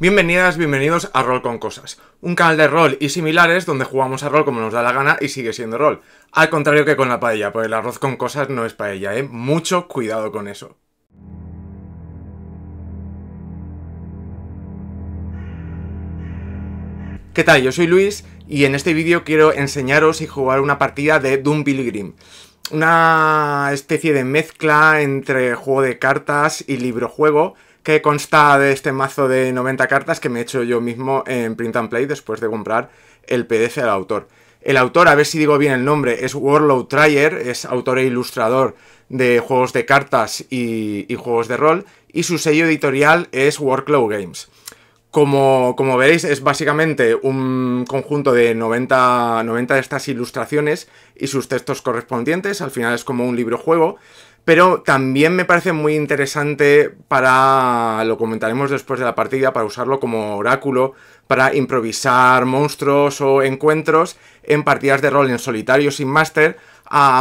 Bienvenidas, bienvenidos a Rol con Cosas, un canal de rol y similares donde jugamos a rol como nos da la gana y sigue siendo rol. Al contrario que con la paella, porque el arroz con cosas no es paella, ¿eh? Mucho cuidado con eso. ¿Qué tal? Yo soy Luis y en este vídeo quiero enseñaros y jugar una partida de Doom Pilgrim. Una especie de mezcla entre juego de cartas y librojuego juego que consta de este mazo de 90 cartas que me he hecho yo mismo en Print and Play después de comprar el PDF al autor. El autor, a ver si digo bien el nombre, es Warlow Trier, es autor e ilustrador de juegos de cartas y, juegos de rol, y su sello editorial es workload Games. Como, como, veréis, es básicamente un conjunto de 90, 90 de estas ilustraciones y sus textos correspondientes. Al final es como un libro juego. Pero también me parece muy interesante para, lo comentaremos después de la partida, para usarlo como oráculo, para improvisar monstruos o encuentros en partidas de rol en solitario sin máster.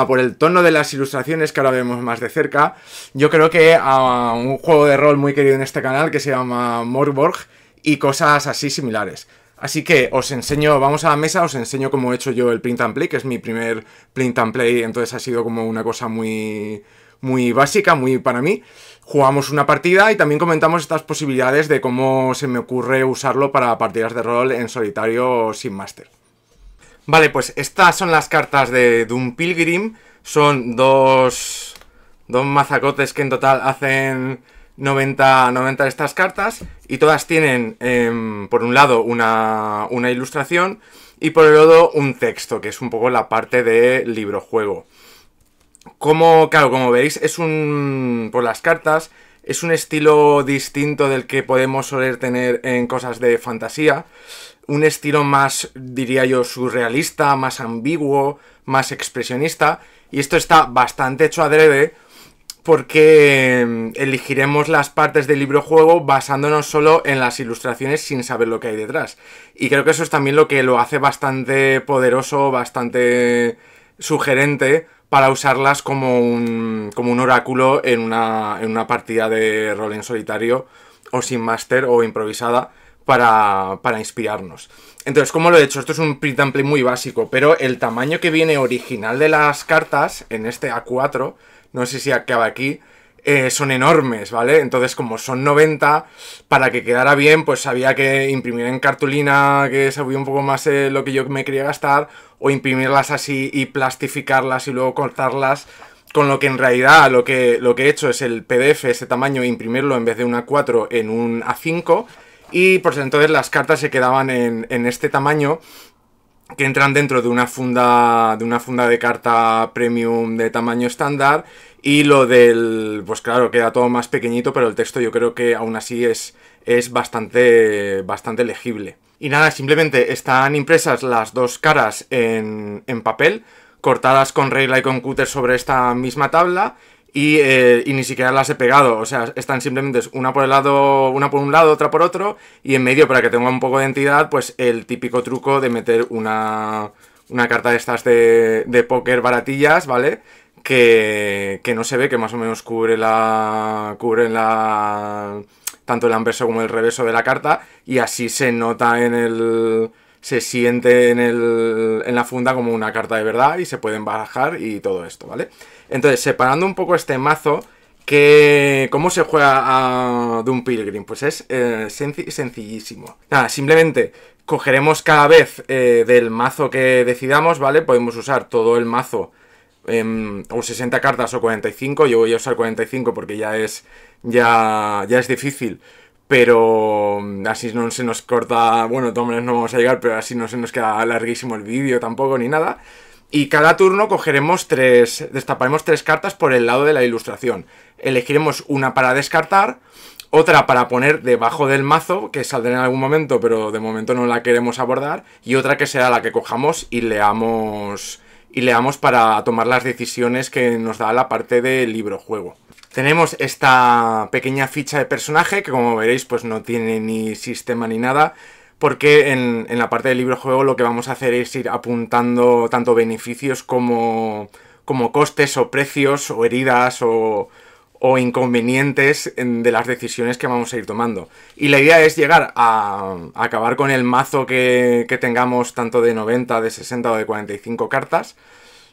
por el tono de las ilustraciones que ahora vemos más de cerca, yo creo que a un juego de rol muy querido en este canal que se llama Morborg y cosas así similares. Así que os enseño, vamos a la mesa, os enseño cómo he hecho yo el print and play, que es mi primer print and play, entonces ha sido como una cosa muy muy básica, muy para mí. Jugamos una partida y también comentamos estas posibilidades de cómo se me ocurre usarlo para partidas de rol en solitario sin máster. Vale, pues estas son las cartas de Doom Pilgrim. Son dos, dos mazacotes que en total hacen 90, 90 de estas cartas. Y todas tienen, em, por un lado, una, una, ilustración y por el otro un texto, que es un poco la parte de libro-juego como, claro, como veis, es un... por las cartas, es un estilo distinto del que podemos soler tener en cosas de fantasía. Un estilo más, diría yo, surrealista, más ambiguo, más expresionista. Y esto está bastante hecho adrede porque mm, elegiremos las partes del libro juego basándonos solo en las ilustraciones sin saber lo que hay detrás. Y creo que eso es también lo que lo hace bastante poderoso, bastante sugerente para usarlas como un, como un oráculo en una, partida de rol en solitario o sin máster o improvisada para, para, inspirarnos. Entonces, como lo he hecho? Esto es un print and play muy básico, pero el tamaño que viene original de las cartas en este A4, no sé si acaba aquí, eh, son enormes, ¿vale? Entonces, como son 90, para que quedara bien, pues había que imprimir en cartulina, que sabía un poco más eh, lo que yo me quería gastar, o imprimirlas así y plastificarlas y luego cortarlas con lo que en realidad lo que, lo que he hecho es el PDF, ese tamaño, e imprimirlo en vez de un A4 en un A5. Y pues entonces las cartas se quedaban en, en este tamaño que entran dentro de una funda de una funda de carta premium de tamaño estándar y lo del pues claro queda todo más pequeñito pero el texto yo creo que aún así es es bastante bastante legible y nada simplemente están impresas las dos caras en, en papel cortadas con regla y con cúter sobre esta misma tabla eh, y, ni siquiera las he pegado. O sea, están simplemente una por el lado, una por un lado, otra por otro, y en medio, para que tenga un poco de entidad, pues el típico truco de meter una, una carta de estas de, de póker baratillas, ¿vale? Que, que, no se ve, que más o menos cubre la. cubre la. tanto el anverso como el reverso de la carta, y así se nota en el. se siente en, el, en la funda como una carta de verdad y se pueden barajar y todo esto, ¿vale? Entonces, separando un poco este mazo, que ¿cómo se juega a Doom Pilgrim? Pues es eh, sencillísimo. Nada, simplemente cogeremos cada vez eh, del mazo que decidamos, ¿vale? Podemos usar todo el mazo, o 60 cartas o 45, yo voy a usar 45 porque ya es, ya, ya es difícil. Pero mm, así no se nos corta, bueno, todos no vamos a llegar, pero así no se nos queda larguísimo el vídeo tampoco ni nada. Y cada turno cogeremos tres, destaparemos tres cartas por el lado de la ilustración. Elegiremos una para descartar, otra para poner debajo del mazo, que saldrá en algún momento, pero de momento no la queremos abordar, y otra que será la que cojamos y leamos y leamos para tomar las decisiones que nos da la parte del libro juego. Tenemos esta pequeña ficha de personaje que como veréis pues no tiene ni sistema ni nada, porque en, la parte del libro juego lo que vamos a hacer es ir apuntando tanto beneficios como, como costes o precios o heridas o, inconvenientes de las decisiones que vamos a ir tomando. Y la idea es llegar a, acabar con el mazo que, tengamos, tanto de 90, de 60 o de 45 cartas,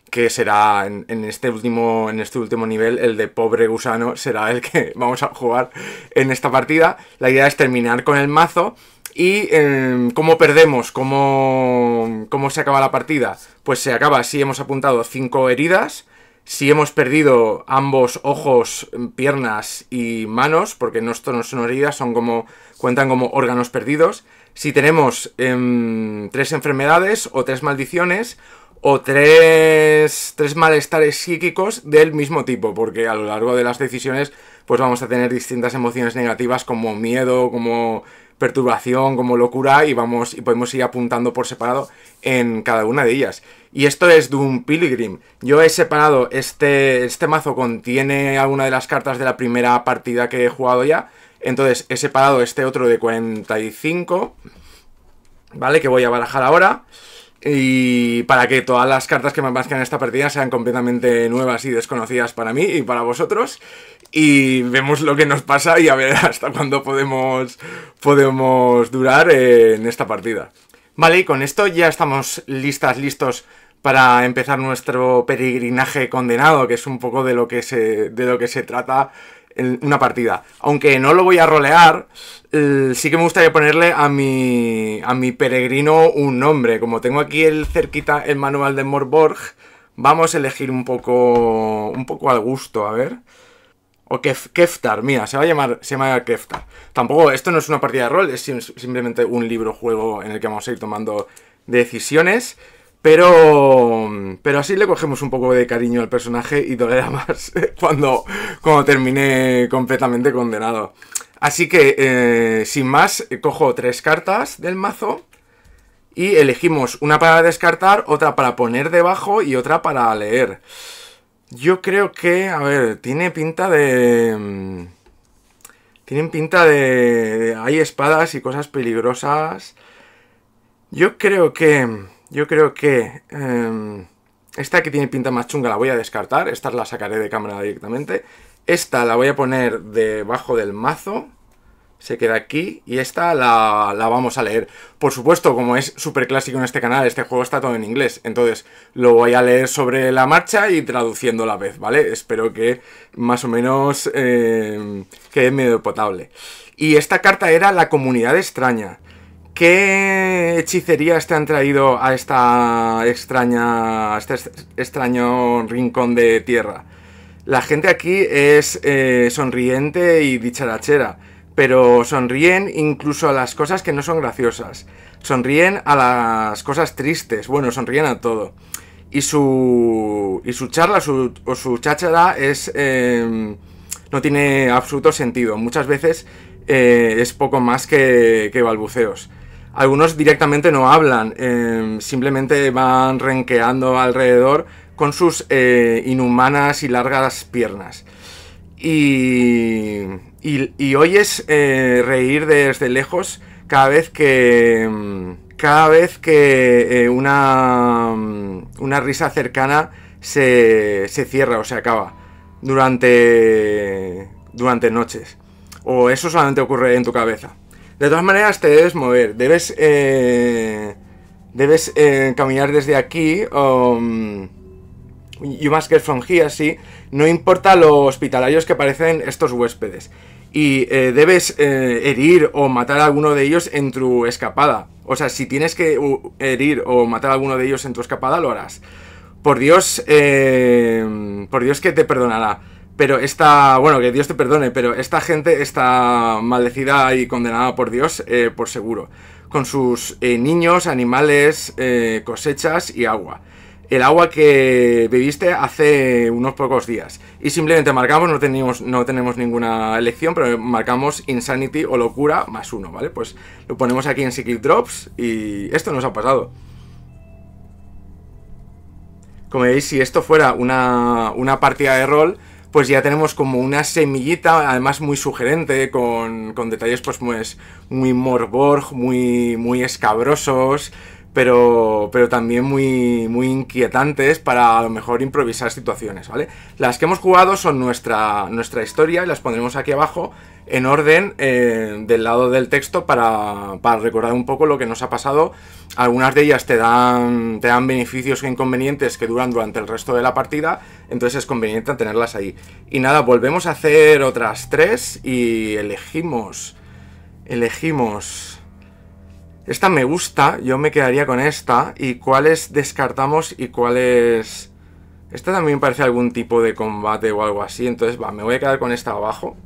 que será en, este último, en este último nivel, el de pobre gusano, será el que vamos a jugar en esta partida. La idea es terminar con el mazo y em, cómo perdemos, ¿Cómo, se acaba la partida. Pues se acaba si hemos apuntado 5 heridas, si hemos perdido ambos ojos, em, piernas y manos, porque no, esto no son heridas, son como, cuentan como órganos perdidos. Si tenemos eh, tres enfermedades o tres maldiciones o tres, tres malestares psíquicos del mismo tipo, porque a lo largo de las decisiones pues vamos a tener distintas emociones negativas como miedo, como perturbación como locura y vamos y podemos ir apuntando por separado en cada una de ellas. Y esto es Doom Pilgrim. Yo he separado este, este mazo contiene alguna de las cartas de la primera partida que he jugado ya. Entonces he separado este otro de 45, ¿vale? Que voy a barajar ahora. Y para que todas las cartas que me aparezcan en esta partida sean completamente nuevas y desconocidas para mí y para vosotros y vemos lo que nos pasa y a ver hasta cuándo podemos, podemos durar eh, en esta partida. Vale, y con esto ya estamos listas, listos para empezar nuestro peregrinaje condenado, que es un poco de lo que se, de lo que se trata en una partida. Aunque no lo voy a rolear, sí que me gustaría ponerle a mi, a mi peregrino un nombre. Como tengo aquí el cerquita el manual de Morborg, vamos a elegir un poco, un poco al gusto, a ver... O Keftar, mira, se va a llamar, se llama Keftar. Tampoco, esto no es una partida de rol, es simplemente un libro-juego en el que vamos a ir tomando decisiones. Pero, pero así le cogemos un poco de cariño al personaje y dolerá más cuando, cuando termine completamente condenado. Así que, eh, sin más, cojo tres cartas del mazo y elegimos una para descartar, otra para poner debajo y otra para leer. Yo creo que, a ver, tiene pinta de... Mm, Tienen pinta de... Hay espadas y cosas peligrosas. Yo creo que... Yo creo que... Em, esta que tiene pinta más chunga la voy a descartar. Esta la sacaré de cámara directamente. Esta la voy a poner debajo del mazo se queda aquí y esta la, la, vamos a leer. Por supuesto, como es súper clásico en este canal, este juego está todo en inglés, entonces lo voy a leer sobre la marcha y traduciendo a la vez, ¿vale? Espero que más o menos eh, quede medio potable. Y esta carta era La Comunidad Extraña. ¿Qué hechicerías te han traído a esta extraña, este extraño rincón de tierra? La gente aquí es eh, sonriente y dicharachera pero sonríen incluso a las cosas que no son graciosas. Sonríen a las cosas tristes, bueno, sonríen a todo. Y su, y su charla o su cháchara es, em, no tiene absoluto sentido. Muchas veces eh, es poco más que, balbuceos. Algunos directamente no hablan, em, simplemente van renqueando alrededor con sus eh, inhumanas y largas piernas. Y y, y oyes eh, reír desde lejos cada vez que. Mm, cada vez que eh, una. Mm, una risa cercana se, se cierra o se acaba. Durante. Durante noches. O eso solamente ocurre en tu cabeza. De todas maneras, te debes mover. Debes. Eh, debes caminar desde aquí. Um, y más que get from here, No importa los hospitalarios que parecen estos huéspedes y eh, debes eh, herir o matar a alguno de ellos en tu escapada. O sea, si tienes que uh, herir o matar a alguno de ellos en tu escapada, lo harás. Por Dios, eh, por Dios que te perdonará. Pero esta, bueno, que Dios te perdone, pero esta gente está maldecida y condenada por Dios, por seguro. Con sus niños, animales, cosechas y agua el agua que bebiste hace unos pocos días. Y simplemente marcamos, no tenemos, no tenemos ninguna elección, pero marcamos Insanity o Locura más uno, ¿vale? Pues lo ponemos aquí en Secret Drops y esto nos ha pasado. Como veis, si esto fuera una, partida de rol, pues ya tenemos como una semillita, además muy sugerente, con, detalles pues muy, pues, muy morborg, muy, muy escabrosos, pero, pero también muy, muy inquietantes para a lo mejor improvisar situaciones, ¿vale? Las que hemos jugado son nuestra, nuestra historia y las pondremos aquí abajo en orden eh, del lado del texto para, para, recordar un poco lo que nos ha pasado. Algunas de ellas te dan, te dan beneficios e inconvenientes que duran durante el resto de la partida, entonces es conveniente tenerlas ahí. Y nada, volvemos a hacer otras tres y elegimos... Elegimos... Esta me gusta, yo me quedaría con esta. ¿Y cuáles descartamos y cuáles...? Esta también parece algún tipo de combate o algo así. Entonces, va, me voy a quedar con esta abajo.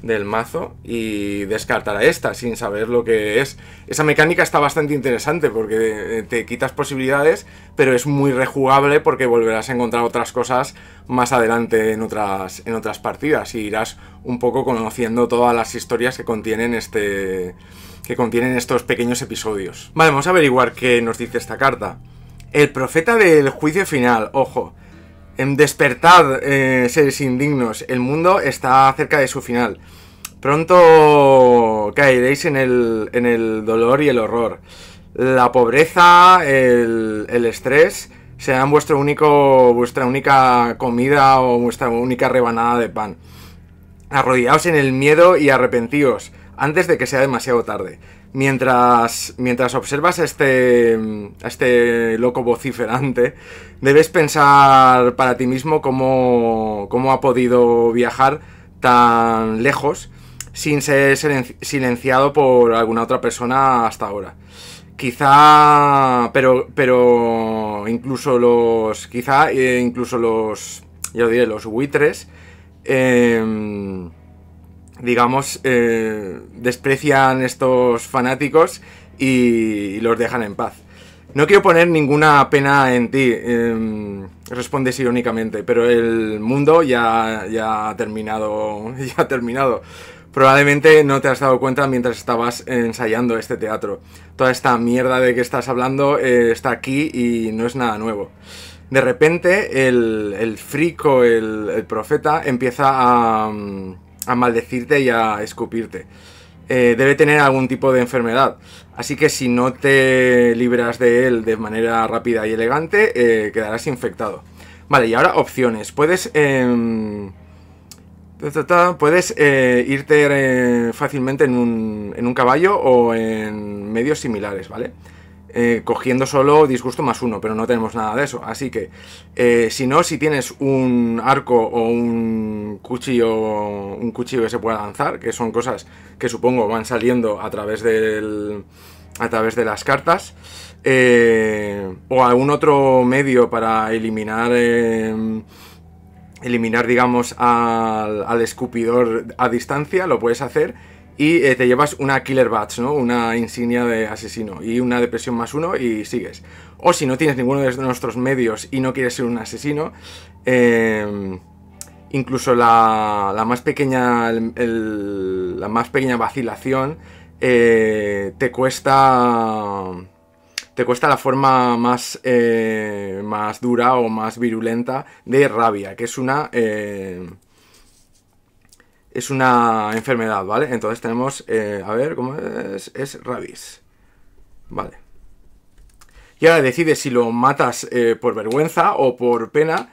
Del mazo. Y descartar a esta sin saber lo que es. Esa mecánica está bastante interesante porque eh, te quitas posibilidades. Pero es muy rejugable porque volverás a encontrar otras cosas más adelante en otras, en otras partidas. Y irás un poco conociendo todas las historias que contienen este que contienen estos pequeños episodios. Vale, vamos a averiguar qué nos dice esta carta. El profeta del juicio final, ojo. Despertad, eh, seres indignos, el mundo está cerca de su final. Pronto caeréis en el, dolor y el horror. La pobreza, el, estrés, serán vuestro único, vuestra única comida o vuestra única rebanada de pan. Arrodillaos en el miedo y arrepentíos antes de que sea demasiado tarde. Mientras, mientras observas a este, este loco vociferante, debes pensar para ti mismo cómo, cómo ha podido viajar tan lejos sin ser silenciado por alguna otra persona hasta ahora. Quizá, pero, pero incluso los, quizá eh, incluso los, yo diré, los buitres, eh, digamos, eh, desprecian estos fanáticos y los dejan en paz. No quiero poner ninguna pena en ti, em, respondes irónicamente, pero el mundo ya, ya, ha terminado, ya ha terminado. Probablemente no te has dado cuenta mientras estabas ensayando este teatro. Toda esta mierda de que estás hablando eh, está aquí y no es nada nuevo. De repente el, el frico, el, profeta, empieza a... Mm, a maldecirte y a escupirte. Eh, debe tener algún tipo de enfermedad. Así que si no te libras de él de manera rápida y elegante, eh, quedarás infectado. Vale, y ahora opciones. Puedes... Em, puedes eh, irte fácilmente en un, en un caballo o en medios similares, ¿vale? vale eh, cogiendo solo disgusto más uno, pero no tenemos nada de eso. Así que, eh, si no, si tienes un arco o un cuchillo, un cuchillo que se pueda lanzar, que son cosas que supongo van saliendo a través del, a través de las cartas, eh, o algún otro medio para eliminar em, eliminar, digamos, al, al, escupidor a distancia, lo puedes hacer y eh, te llevas una Killer Badge, ¿no? Una insignia de asesino y una depresión más uno y sigues. O si no tienes ninguno de nuestros medios y no quieres ser un asesino, em, incluso la, la, más pequeña, la más pequeña vacilación eh, te cuesta te cuesta la forma más, eh, más dura o más virulenta de rabia, que es una em, es una enfermedad, ¿vale? Entonces tenemos, eh, a ver, ¿cómo es? Es rabies. Vale. Y ahora decides si lo matas eh, por vergüenza o por pena.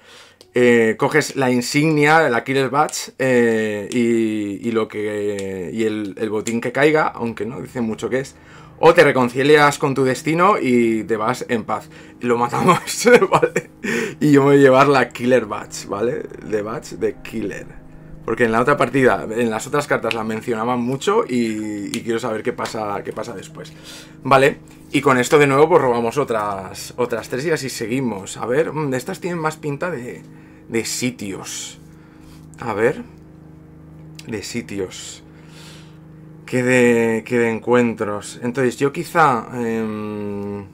Eh, coges la insignia, de la Killer Batch, y, lo que. y el, botín que caiga, aunque no dice mucho que es. O te reconcilias con tu destino y te vas en paz. Lo matamos, ¿vale? Y yo me voy a llevar la Killer Batch, ¿vale? De Batch de Killer porque en la otra partida, en las otras cartas la mencionaban mucho y, quiero saber qué pasa, qué pasa después. Vale, y con esto de nuevo pues robamos otras, otras tres y así seguimos. A ver, mm, estas tienen más pinta de, sitios. A ver, de sitios. Que de, de encuentros. Entonces yo quizá... Em,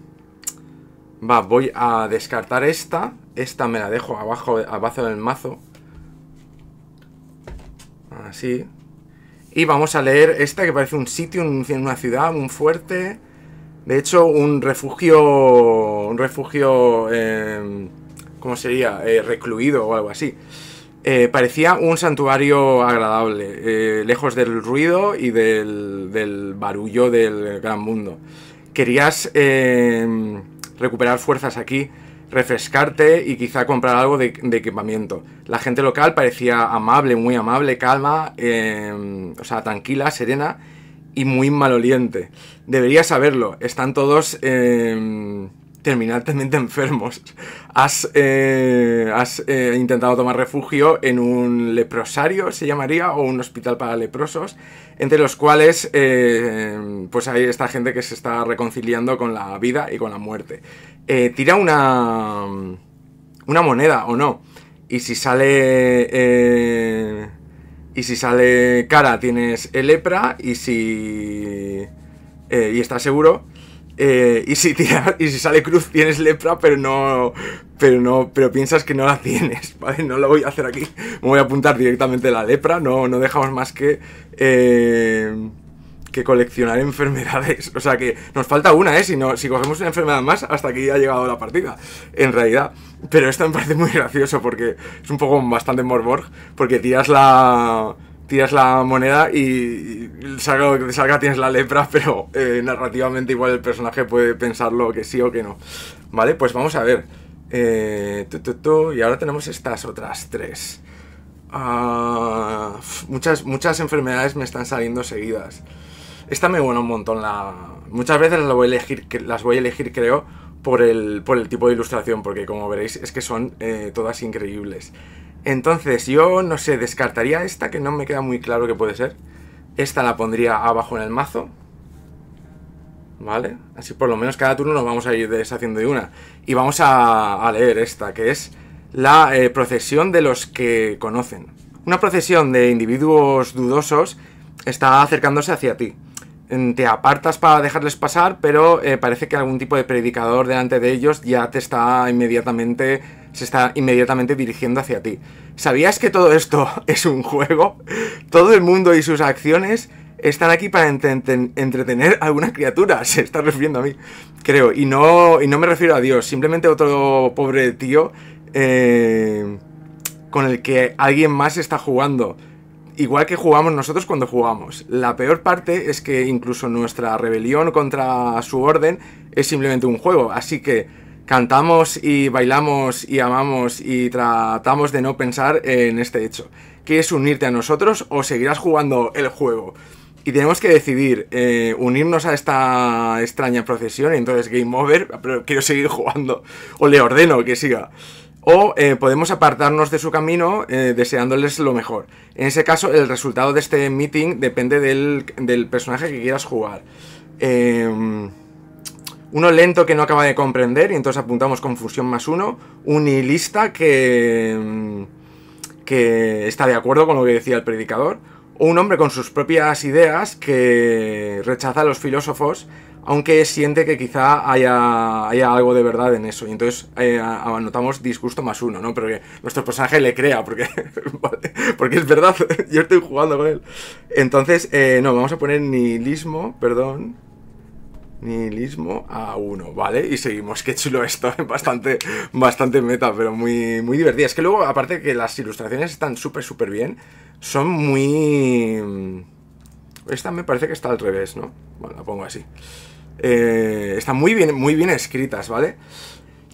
va, voy a descartar esta. Esta me la dejo abajo, abajo del mazo. Sí, Y vamos a leer esta que parece un sitio, una ciudad, un fuerte. De hecho, un refugio. Un refugio. Em, ¿Cómo sería? Eh, recluido o algo así. Eh, parecía un santuario agradable, eh, lejos del ruido y del, del, barullo del gran mundo. Querías em, recuperar fuerzas aquí, refrescarte y quizá comprar algo de, equipamiento. La gente local parecía amable, muy amable, calma, em, o sea, tranquila, serena y muy maloliente. Debería saberlo, están todos... Em, Terminantemente enfermos. Has, eh, has eh, intentado tomar refugio en un leprosario, se llamaría, o un hospital para leprosos, entre los cuales eh, pues hay esta gente que se está reconciliando con la vida y con la muerte. tira una, una moneda o no. Y si sale... y si sale cara tienes el lepra y si... y estás seguro, eh, y si y si sale cruz tienes lepra, pero no. Pero no. Pero piensas que no la tienes. Vale, no lo voy a hacer aquí. Me voy a apuntar directamente la lepra. No, no dejamos más que. Eh, que coleccionar enfermedades. O sea que nos falta una, ¿eh? Si, no, si cogemos una enfermedad más, hasta aquí ha llegado la partida. En realidad. Pero esto me parece muy gracioso porque es un poco bastante morborg. Porque tiras la tiras la moneda y salga lo que salga, tienes la lepra, pero eh, narrativamente igual el personaje puede pensarlo que sí o que no. Vale, pues vamos a ver. Eh, y ahora tenemos estas otras tres. Ah, muchas, muchas enfermedades me están saliendo seguidas. Esta me buena un montón. La... Muchas veces las voy a elegir, las voy a elegir creo, por el, por el tipo de ilustración, porque como veréis es que son eh, todas increíbles. Entonces yo, no sé, descartaría esta, que no me queda muy claro que puede ser. Esta la pondría abajo en el mazo. ¿Vale? Así por lo menos cada turno nos vamos a ir deshaciendo de una. Y vamos a, leer esta, que es la eh, procesión de los que conocen. Una procesión de individuos dudosos está acercándose hacia ti. Mm, te apartas para dejarles pasar, pero eh, parece que algún tipo de predicador delante de ellos ya te está inmediatamente se está inmediatamente dirigiendo hacia ti. ¿Sabías que todo esto es un juego? Todo el mundo y sus acciones están aquí para entretener a alguna criatura, se está refiriendo a mí, creo. Y no, y no me refiero a Dios, simplemente otro pobre tío eh, con el que alguien más está jugando. Igual que jugamos nosotros cuando jugamos. La peor parte es que incluso nuestra rebelión contra su orden es simplemente un juego. Así que Cantamos y bailamos y amamos y tratamos de no pensar en este hecho. es unirte a nosotros o seguirás jugando el juego? Y tenemos que decidir eh, unirnos a esta extraña procesión entonces game over, pero quiero seguir jugando o le ordeno que siga. O eh, podemos apartarnos de su camino eh, deseándoles lo mejor. En ese caso, el resultado de este meeting depende del, del personaje que quieras jugar. Em, uno lento que no acaba de comprender y entonces apuntamos confusión más uno, un nihilista que, que está de acuerdo con lo que decía el predicador, o un hombre con sus propias ideas que rechaza a los filósofos, aunque siente que quizá haya, algo de verdad en eso. Y entonces eh, anotamos disgusto más uno, ¿no? Pero nuestro personaje le crea, porque, porque es verdad, yo estoy jugando con él. Entonces, eh, no, vamos a poner nihilismo, perdón. Nihilismo a uno, ¿vale? Y seguimos, qué chulo esto, bastante, bastante meta, pero muy, muy divertida. Es que luego, aparte que las ilustraciones están súper, súper bien, son muy... Mm, esta me parece que está al revés, ¿no? Bueno, la pongo así. Eh, están muy bien, muy bien escritas, ¿vale?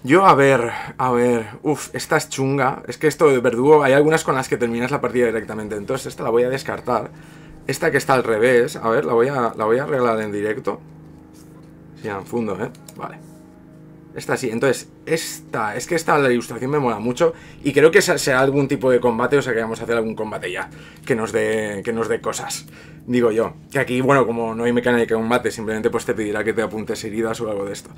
Yo, a ver, a ver, uff, esta es chunga. Es que esto de verdugo, hay algunas con las que terminas la partida directamente, entonces esta la voy a descartar. Esta que está al revés, a ver, la voy a, la voy a arreglar en directo. Ya, en fundo, ¿eh? Vale. Esta sí, entonces, esta, es que esta la ilustración me mola mucho y creo que sea algún tipo de combate, o sea que vamos a hacer algún combate ya, que nos dé, que nos dé cosas, digo yo. Que aquí, bueno, como no hay mecánica de combate, simplemente pues te pedirá que te apuntes heridas o algo de esto.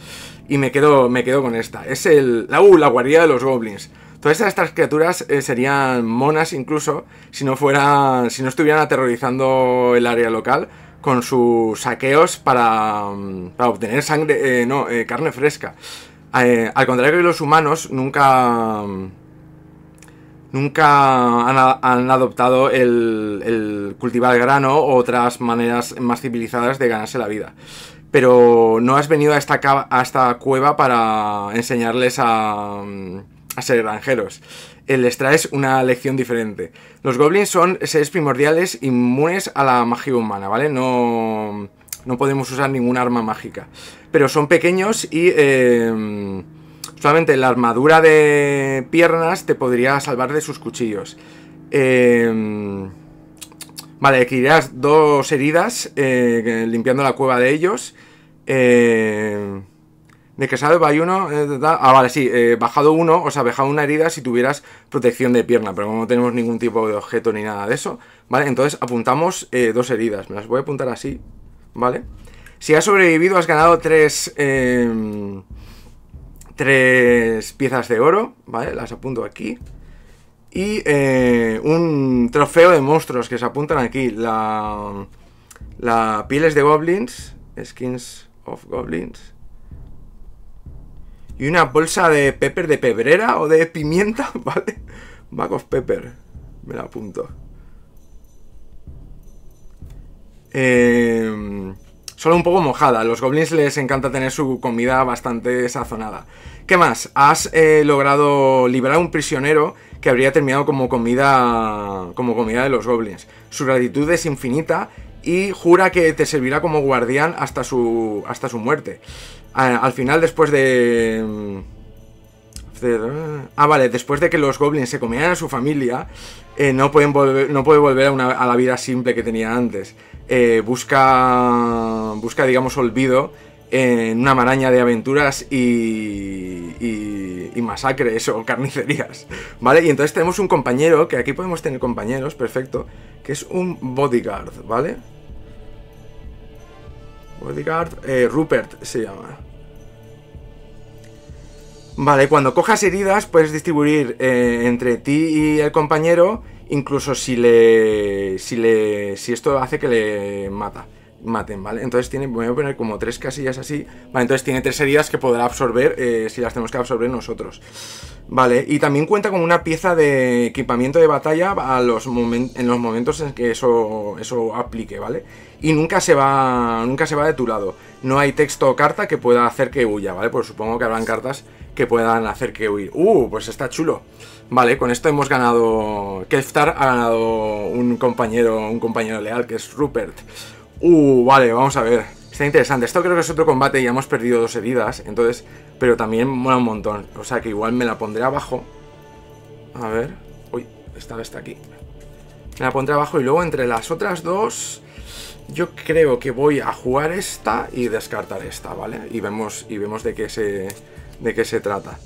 Y me quedo, me quedo con esta, es el, la, uh, la guarida de los goblins. Todas estas criaturas eh, serían monas incluso si no fueran, si no estuvieran aterrorizando el área local, con sus saqueos para, mm, obtener sangre, eh, no, eh, carne fresca. Eh, al contrario que los humanos, nunca, mm, nunca han, adoptado el, el, cultivar grano u otras maneras más civilizadas de ganarse la vida. Pero no has venido a esta, cueva para enseñarles a, mm, a ser granjeros les traes una lección diferente. Los goblins son seres primordiales inmunes a la magia humana, ¿vale? No, podemos usar ningún arma mágica. Pero son pequeños y em, solamente la armadura de piernas te podría salvar de sus cuchillos. Em, vale, adquirirás dos heridas eh, limpiando la cueva de ellos. Eh, de que hay uno. Eh, ah, vale, sí, eh, bajado uno, o sea, bajado una herida si tuvieras protección de pierna, pero como no tenemos ningún tipo de objeto ni nada de eso, ¿vale? Entonces apuntamos eh, dos heridas. Me las voy a apuntar así, ¿vale? Si has sobrevivido, has ganado tres. Em, tres piezas de oro, ¿vale? Las apunto aquí. Y un trofeo de monstruos que se apuntan aquí. La. La pieles de goblins. Skins of goblins y una bolsa de pepper de pebrera o de pimienta, ¿vale? Bag of pepper. Me la apunto. Em, solo un poco mojada. A los goblins les encanta tener su comida bastante sazonada. ¿Qué más? Has eh, logrado liberar a un prisionero que habría terminado como comida, como comida de los goblins. Su gratitud es infinita y jura que te servirá como guardián hasta su, hasta su muerte. Ah, al final, después de... Ah, vale, después de que los goblins se comieran a su familia, eh, no, pueden volver, no puede volver a, la vida simple que tenía antes. Eh, busca, busca, digamos, olvido en una maraña de aventuras y, y masacres o carnicerías, ¿vale? Y entonces tenemos un compañero, que aquí podemos tener compañeros, perfecto, que es un bodyguard, ¿vale? Eh, Rupert se llama. Vale, cuando cojas heridas puedes distribuir eh, entre ti y el compañero, incluso si le, si le, si esto hace que le mata maten, ¿vale? Entonces tiene, voy a poner como tres casillas así. Vale, entonces tiene tres heridas que podrá absorber eh, si las tenemos que absorber nosotros. Vale, y también cuenta con una pieza de equipamiento de batalla a los en los momentos en que eso, eso aplique, ¿vale? Y nunca se, va, nunca se va de tu lado. No hay texto o carta que pueda hacer que huya, ¿vale? Pues supongo que habrán cartas que puedan hacer que huir. ¡Uh! Pues está chulo. Vale, con esto hemos ganado... Keftar ha ganado un compañero, un compañero leal, que es Rupert. Uh, vale, vamos a ver. Está interesante. Esto creo que es otro combate y hemos perdido dos heridas. Entonces, pero también mola un montón. O sea que igual me la pondré abajo. A ver. Uy, esta está aquí. Me la pondré abajo y luego entre las otras dos... Yo creo que voy a jugar esta y descartar esta, ¿vale? Y vemos, y vemos de qué se, de qué se trata.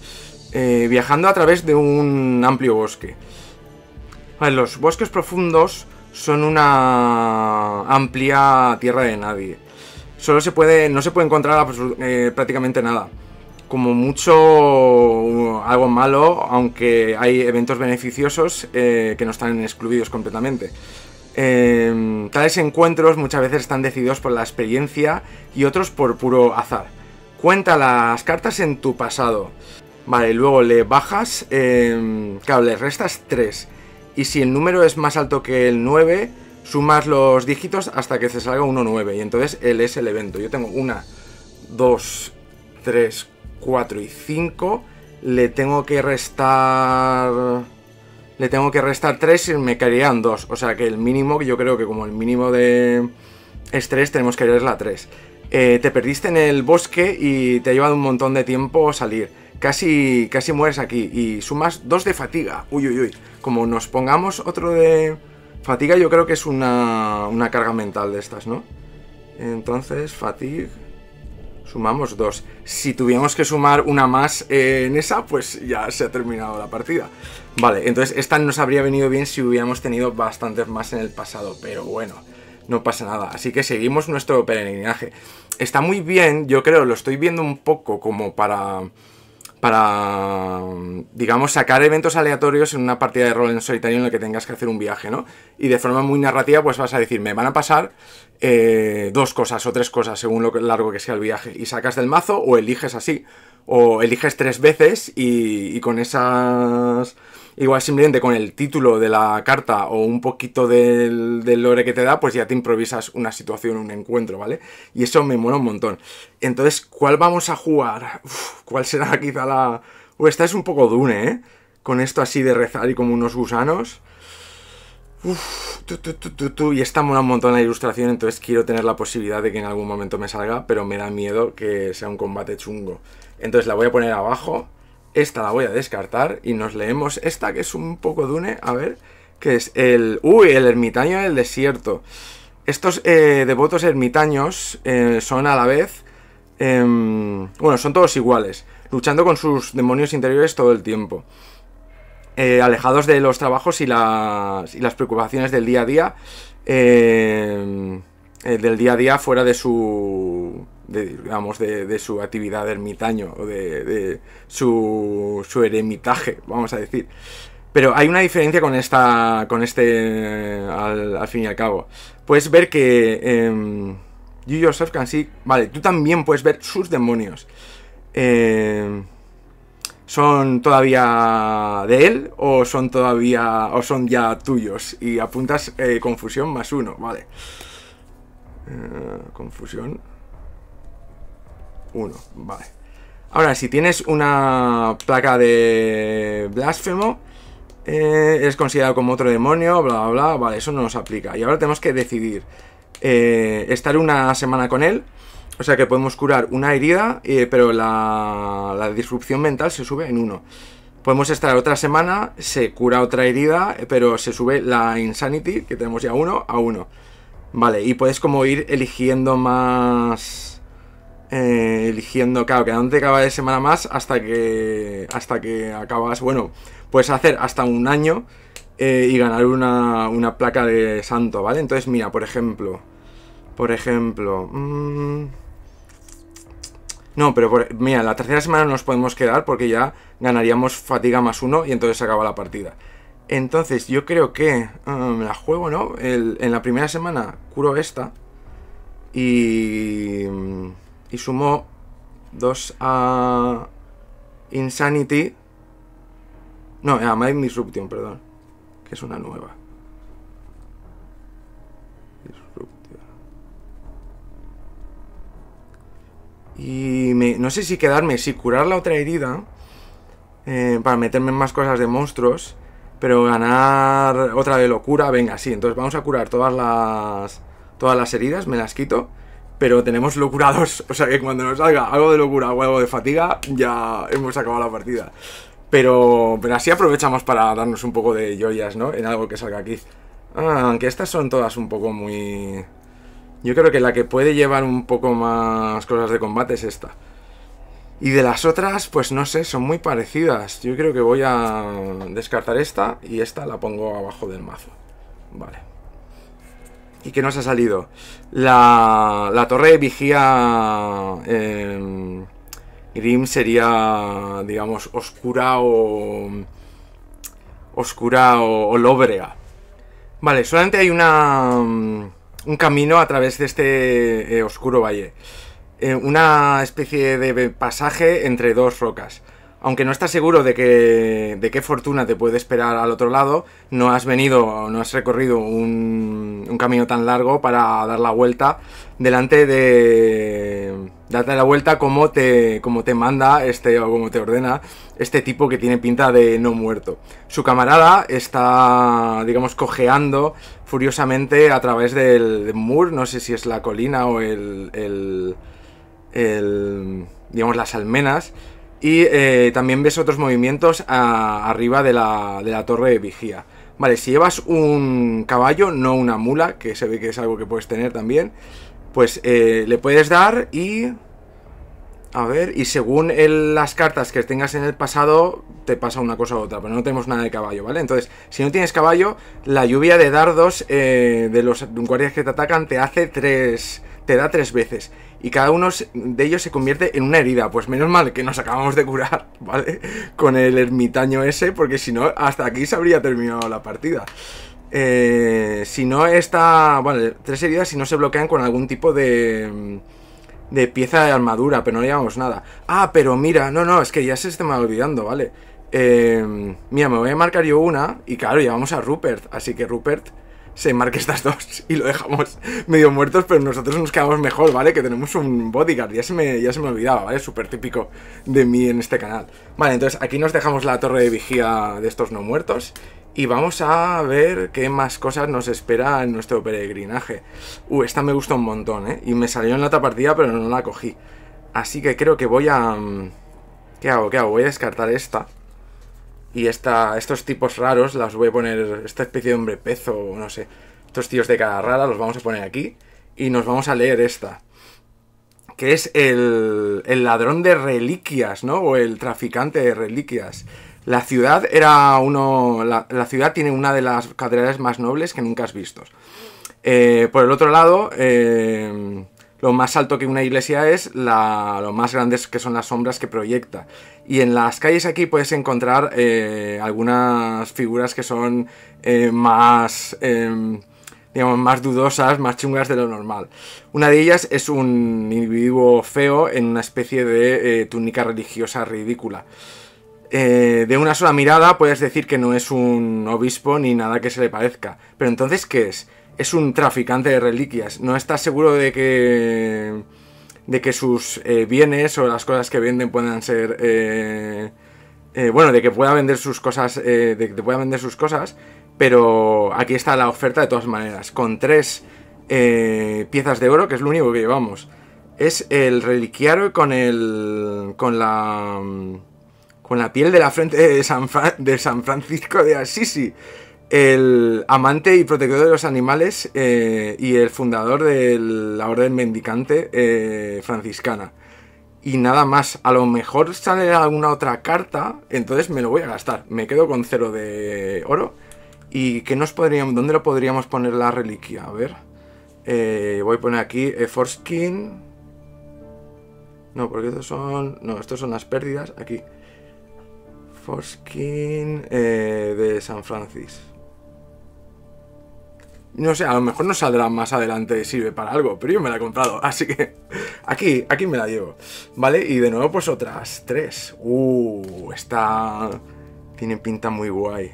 Eh, viajando a través de un amplio bosque. Vale, los bosques profundos son una amplia tierra de nadie. Solo se puede, no se puede encontrar eh, prácticamente nada. Como mucho uh, algo malo, aunque hay eventos beneficiosos eh, que no están excluidos completamente. Em, tales encuentros muchas veces están decididos por la experiencia y otros por puro azar. Cuenta las cartas en tu pasado. Vale, luego le bajas, eh, claro, le restas 3 y si el número es más alto que el 9, sumas los dígitos hasta que se salga 1-9 y entonces él es el evento. Yo tengo 1, 2, 3, 4 y 5. Le tengo que restar... Le tengo que restar 3 y me caerían 2. O sea que el mínimo, yo creo que como el mínimo de... Es tenemos que ir a la 3. Eh, te perdiste en el bosque y te ha llevado un montón de tiempo salir Casi, casi mueres aquí y sumas dos de fatiga. Uy, uy, uy. Como nos pongamos otro de fatiga, yo creo que es una, carga mental de estas, ¿no? Entonces, fatigue sumamos dos. Si tuviéramos que sumar una más en esa, pues ya se ha terminado la partida. Vale, entonces esta nos habría venido bien si hubiéramos tenido bastantes más en el pasado, pero bueno, no pasa nada. Así que seguimos nuestro peregrinaje. Está muy bien, yo creo, lo estoy viendo un poco como para para, digamos, sacar eventos aleatorios en una partida de rol en solitario en la que tengas que hacer un viaje, ¿no? Y de forma muy narrativa, pues vas a decir, me van a pasar eh, dos cosas o tres cosas según lo largo que sea el viaje. Y sacas del mazo o eliges así. O eliges tres veces y, y con esas Igual simplemente con el título de la carta o un poquito del, lore que te da, pues ya te improvisas una situación, un encuentro, ¿vale? Y eso me mola un montón. Entonces, ¿cuál vamos a jugar? ¿Cuál será quizá la...? esta es un poco Dune, ¿eh? Con esto así de rezar y como unos gusanos. Uf, y está mola un montón la ilustración, entonces quiero tener la posibilidad de que en algún momento me salga, pero me da miedo que sea un combate chungo. Entonces la voy a poner abajo esta la voy a descartar y nos leemos esta que es un poco dune, a ver, que es el... ¡Uy! El ermitaño del desierto. Estos eh, devotos ermitaños eh, son a la vez... Em, bueno, son todos iguales, luchando con sus demonios interiores todo el tiempo. Eh, alejados de los trabajos y y las preocupaciones del día a día. Em, del día a día fuera de su digamos, de, su actividad ermitaño o de, su, su, eremitaje, vamos a decir. Pero hay una diferencia con esta. con este. al, fin y al cabo. Puedes ver que. Eh, em, you yourself can Vale, tú también puedes ver sus demonios. Em, ¿Son todavía de él? ¿O son todavía. o son ya tuyos? Y apuntas eh, confusión más uno, vale. Eh, confusión uno vale. Ahora, si tienes una placa de blasfemo, eh, es considerado como otro demonio, bla, bla, bla, vale, eso no nos aplica. Y ahora tenemos que decidir eh, estar una semana con él, o sea que podemos curar una herida, eh, pero la, la disrupción mental se sube en 1. Podemos estar otra semana, se cura otra herida, pero se sube la insanity, que tenemos ya 1, a 1. Vale, y puedes como ir eligiendo más eh, eligiendo, claro, que te acaba de semana más hasta que, hasta que acabas, bueno, puedes hacer hasta un año eh, y ganar una, placa de santo, ¿vale? Entonces, mira, por ejemplo, por ejemplo... Mm, no, pero mira, la tercera semana nos podemos quedar porque ya ganaríamos fatiga más uno y entonces se acaba la partida. Entonces, yo creo que me mm, la juego, ¿no? en la primera semana curo esta y y sumó 2 a Insanity. No, a Mind Disruption, perdón. Que es una nueva. Y me, no sé si quedarme, si curar la otra herida. Eh, para meterme en más cosas de monstruos. Pero ganar otra de locura, venga, sí. Entonces vamos a curar todas las, todas las heridas, me las quito pero tenemos locurados, o sea que cuando nos salga algo de locura o algo de fatiga, ya hemos acabado la partida. Pero, pero así aprovechamos para darnos un poco de joyas, ¿no? En algo que salga aquí. aunque ah, estas son todas un poco muy... Yo creo que la que puede llevar un poco más cosas de combate es esta. Y de las otras, pues no sé, son muy parecidas. Yo creo que voy a descartar esta y esta la pongo abajo del mazo. Vale y que nos ha salido. La, la torre vigía... Eh, em, Grim sería, digamos, oscura o... Oscura o, lóbrega. Vale, solamente hay una... Mm, un camino a través de este eh, oscuro valle. Eh, una especie de pasaje entre dos rocas aunque no estás seguro de, que, de qué fortuna te puede esperar al otro lado, no has venido, no has recorrido un, camino tan largo para dar la vuelta delante de... darte la vuelta como te, te manda este o como te ordena este tipo que tiene pinta de no muerto. Su camarada está, digamos, cojeando furiosamente a través del mur, no sé si es la colina o el, el, el digamos, las almenas, y eh, también ves otros movimientos arriba de la, torre de vigía. Vale, si llevas un caballo, no una mula, que se ve que es algo que puedes tener también, pues eh, le puedes dar y... A ver, y según las cartas que tengas en el pasado, te pasa una cosa u otra, pero no tenemos nada de caballo, ¿vale? Entonces, si no tienes caballo, la lluvia de dardos eh, de los guardias que te atacan te hace tres, te da tres veces y cada uno de ellos se convierte en una herida. Pues menos mal que nos acabamos de curar, ¿vale? Con el ermitaño ese, porque si no, hasta aquí se habría terminado la partida. Eh, si no está... Vale, tres heridas si no se bloquean con algún tipo de... De pieza de armadura, pero no llevamos nada. Ah, pero mira, no, no, es que ya se está me olvidando, ¿vale? Eh, mira, me voy a marcar yo una y claro, llevamos a Rupert, así que Rupert se marque estas dos y lo dejamos medio muertos, pero nosotros nos quedamos mejor, ¿vale? Que tenemos un bodyguard, ya se me, ya se me olvidaba, ¿vale? Súper típico de mí en este canal. Vale, entonces aquí nos dejamos la torre de vigía de estos no muertos y vamos a ver qué más cosas nos espera en nuestro peregrinaje. Uh, esta me gusta un montón, ¿eh? Y me salió en la otra partida, pero no la cogí. Así que creo que voy a... Mm, ¿Qué hago? ¿Qué hago? Voy a descartar esta. Y estos tipos raros, las voy a poner, esta especie de hombre pezo o no sé, estos tíos de cara rara, los vamos a poner aquí. Y nos vamos a leer esta. Que es el, el ladrón de reliquias, ¿no? O el traficante de reliquias. La ciudad era uno. La, ciudad tiene una de las catedrales más nobles que nunca has visto. Eh, por el otro lado, eh, lo más alto que una iglesia es, lo más grandes que son las sombras que proyecta. Y en las calles aquí puedes encontrar eh, algunas figuras que son eh, más, em, digamos, más dudosas, más chungas de lo normal. Una de ellas es un individuo feo en una especie de eh, túnica religiosa ridícula. de una sola mirada puedes decir que no es un obispo ni nada que se le parezca. Pero entonces, ¿qué es? es un traficante de reliquias. No está seguro de que, de que sus eh, bienes o las cosas que venden puedan ser... Eh, eh, bueno, de que pueda vender sus cosas, de que pueda vender sus cosas, pero aquí está la oferta de todas maneras, con tres piezas de oro, que es lo único que llevamos. Es el reliquiario con el... con la... con la piel de la frente de San, de San Francisco de Assisi el amante y protector de los animales eh, y el fundador de la orden mendicante eh, franciscana. Y nada más, a lo mejor sale alguna otra carta, entonces me lo voy a gastar. Me quedo con cero de oro. ¿Y qué nos podríamos, dónde lo podríamos poner la reliquia? A ver. Eh, voy a poner aquí Forskin No, porque estos son... No, estos son las pérdidas. Aquí. Forskin de San Francisco no sé, a lo mejor no saldrá más adelante, sirve para algo, pero yo me la he comprado, así que aquí, aquí me la llevo. Vale, y de nuevo pues otras tres. Uh, esta tiene pinta muy guay.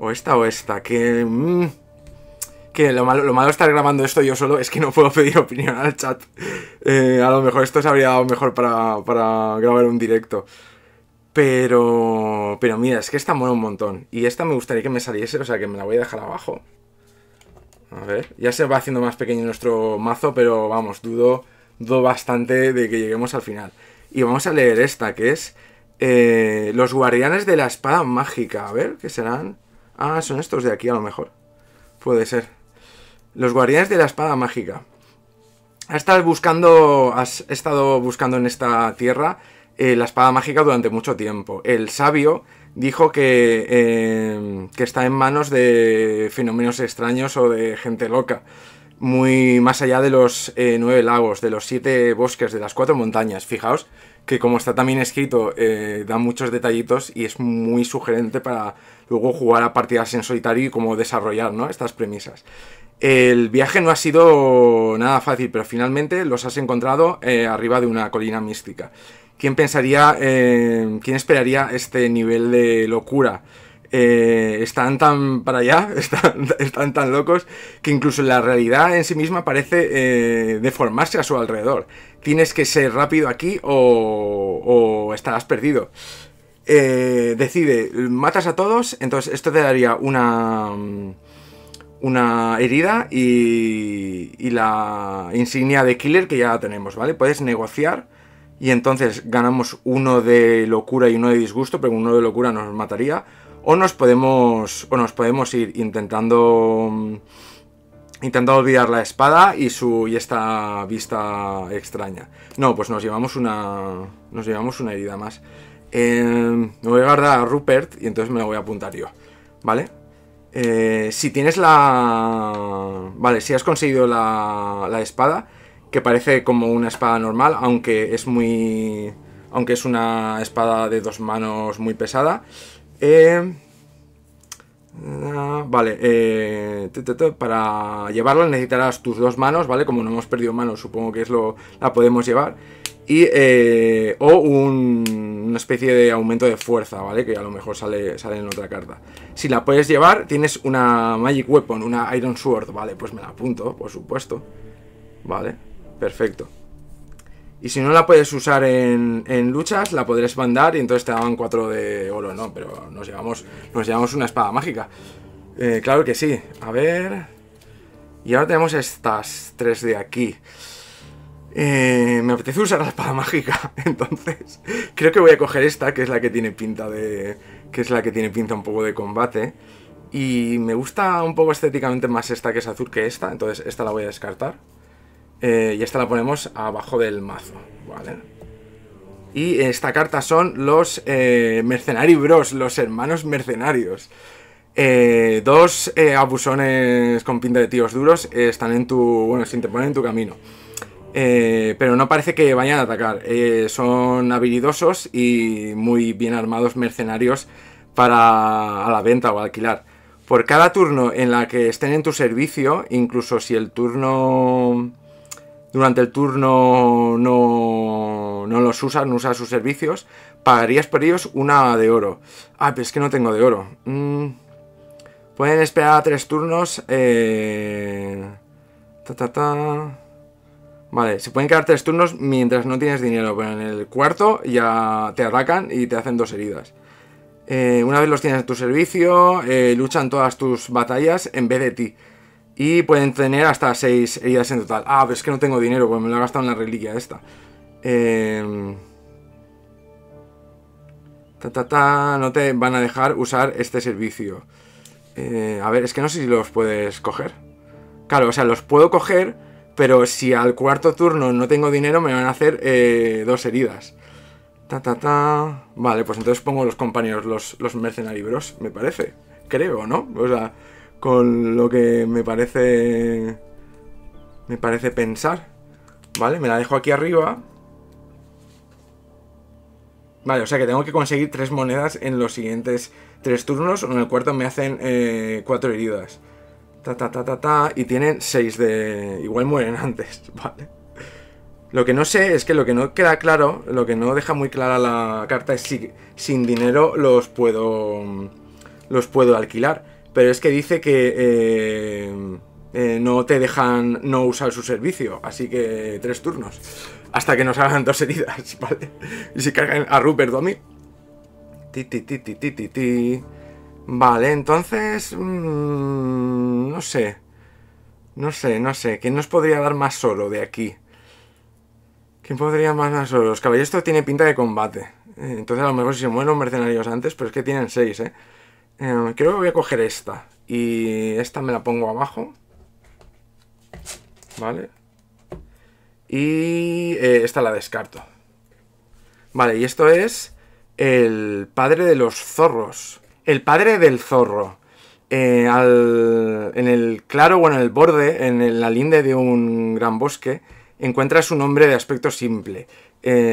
O esta o esta, que... Mm, que lo malo, de estar grabando esto yo solo es que no puedo pedir opinión al chat. Eh, a lo mejor esto se habría dado mejor para, para grabar un directo. Pero... Pero mira, es que esta mola un montón. Y esta me gustaría que me saliese, o sea que me la voy a dejar abajo. A ver, ya se va haciendo más pequeño nuestro mazo, pero vamos, dudo, dudo bastante de que lleguemos al final. Y vamos a leer esta, que es eh, Los guardianes de la espada mágica. A ver, ¿qué serán? Ah, son estos de aquí a lo mejor. Puede ser. Los guardianes de la espada mágica. Has estado buscando, has estado buscando en esta tierra eh, la espada mágica durante mucho tiempo. El sabio dijo em, que, está en manos de fenómenos extraños o de gente loca, muy más allá de los eh, nueve lagos, de los siete bosques, de las cuatro montañas. Fijaos que como está también escrito, eh, da muchos detallitos y es muy sugerente para luego jugar a partidas en solitario y cómo desarrollar estas premisas. El viaje no ha sido nada fácil, pero finalmente los has encontrado eh, arriba de una colina mística. ¿Quién pensaría, eh, quién esperaría este nivel de locura? Eh, están tan para allá, están, tan locos, que incluso la realidad en sí misma parece eh, deformarse a su alrededor. Tienes que ser rápido aquí o, estarás perdido. decide, matas a todos, entonces esto te daría una, una herida y, y la insignia de killer que ya tenemos, ¿vale? Puedes negociar y entonces ganamos uno de locura y uno de disgusto, pero uno de locura nos mataría. O nos podemos, o nos podemos ir intentando, mm, intentando olvidar la espada y, su, y esta vista extraña. No, pues nos llevamos una, nos llevamos una herida más. Em, me voy a guardar a Rupert y entonces me la voy a apuntar yo, ¿vale? Eh, si tienes la... Vale, si has conseguido la, la espada, que parece como una espada normal, aunque es muy... aunque es una espada de dos manos muy pesada. Eh, ah, vale, eh, para llevarla necesitarás tus dos manos, ¿vale? Como no hemos perdido manos, supongo que es lo la podemos llevar. Y, eh, o una especie de aumento de fuerza, ¿vale? Que a lo mejor sale, sale en otra carta. Si la puedes llevar, tienes una Magic Weapon, una Iron Sword, ¿vale? Pues me la apunto, por supuesto. Vale, Perfecto. Y si no la puedes usar en, luchas, la podrás mandar y entonces te daban 4 de oro, ¿no? Pero nos llevamos, nos una espada mágica. Eh, claro que sí. A ver... Y ahora tenemos estas tres de aquí. Eh, me apetece usar la espada mágica, entonces creo que voy a coger esta, que es la que tiene pinta de... que es la que tiene pinta un poco de combate. Y me gusta un poco estéticamente más esta que es azul que esta, entonces esta la voy a descartar. Eh, y esta la ponemos abajo del mazo, Y esta carta son los eh, Bros, los hermanos mercenarios. Eh, dos eh, abusones con pinta de tíos duros están en tu... bueno, se interponen en tu camino. pero no parece que vayan a atacar. son habilidosos y muy bien armados mercenarios para a la venta o alquilar. Por cada turno en la que estén en tu servicio, incluso si el turno durante el turno no, los usas, no usas sus servicios, pagarías por ellos una de oro. Ah, pero es que no tengo de oro. Mm. Pueden esperar tres turnos. Eh, vale, se pueden quedar tres turnos mientras no tienes dinero, pero en el cuarto ya te atacan y te hacen dos heridas. Eh, una vez los tienes en tu servicio, eh, luchan todas tus batallas en vez de ti. Y pueden tener hasta 6 heridas en total. Ah, pero es que no tengo dinero, porque me lo ha gastado en la reliquia esta. Em, ta, ta, ta, no te van a dejar usar este servicio. Eh, a ver, es que no sé si los puedes coger. Claro, o sea, los puedo coger, pero si al cuarto turno no tengo dinero, me van a hacer eh, dos heridas. Ta, ta, ta. Vale, pues entonces pongo los compañeros, los, los me parece. Creo, ¿no? O sea, con lo que me parece me parece pensar. ¿Vale? Me la dejo aquí arriba. Vale, o sea que tengo que conseguir tres monedas en los siguientes tres turnos. O en el cuarto me hacen eh, cuatro heridas. Ta, ta, ta, ta, ta. Y tienen seis de... Igual mueren antes, ¿vale? Lo que no sé es que lo que no queda claro, lo que no deja muy clara la carta es si sin dinero los puedo... Los puedo alquilar. Pero es que dice que eh, eh, no te dejan no usar su servicio, así que tres turnos. Hasta que nos hagan dos heridas, ¿vale? Y si cargan a Rupert o a Ti, ti, ti, ti, ti, ti, Vale, entonces... Mm, no sé. No sé, no sé. ¿Quién nos podría dar más solo de aquí? ¿Quién podría más más solo? Los caballeros tiene pinta de combate. Eh, entonces a lo mejor si se mueren los mercenarios antes, pero es que tienen seis, ¿eh? Eh, creo que voy a coger esta. Y esta me la pongo abajo. Vale. Y eh, esta la descarto. Vale, y esto es el padre de los zorros. El padre del zorro. Eh, en el claro o en el borde, en la linde de un gran bosque, encuentras un hombre de aspecto simple,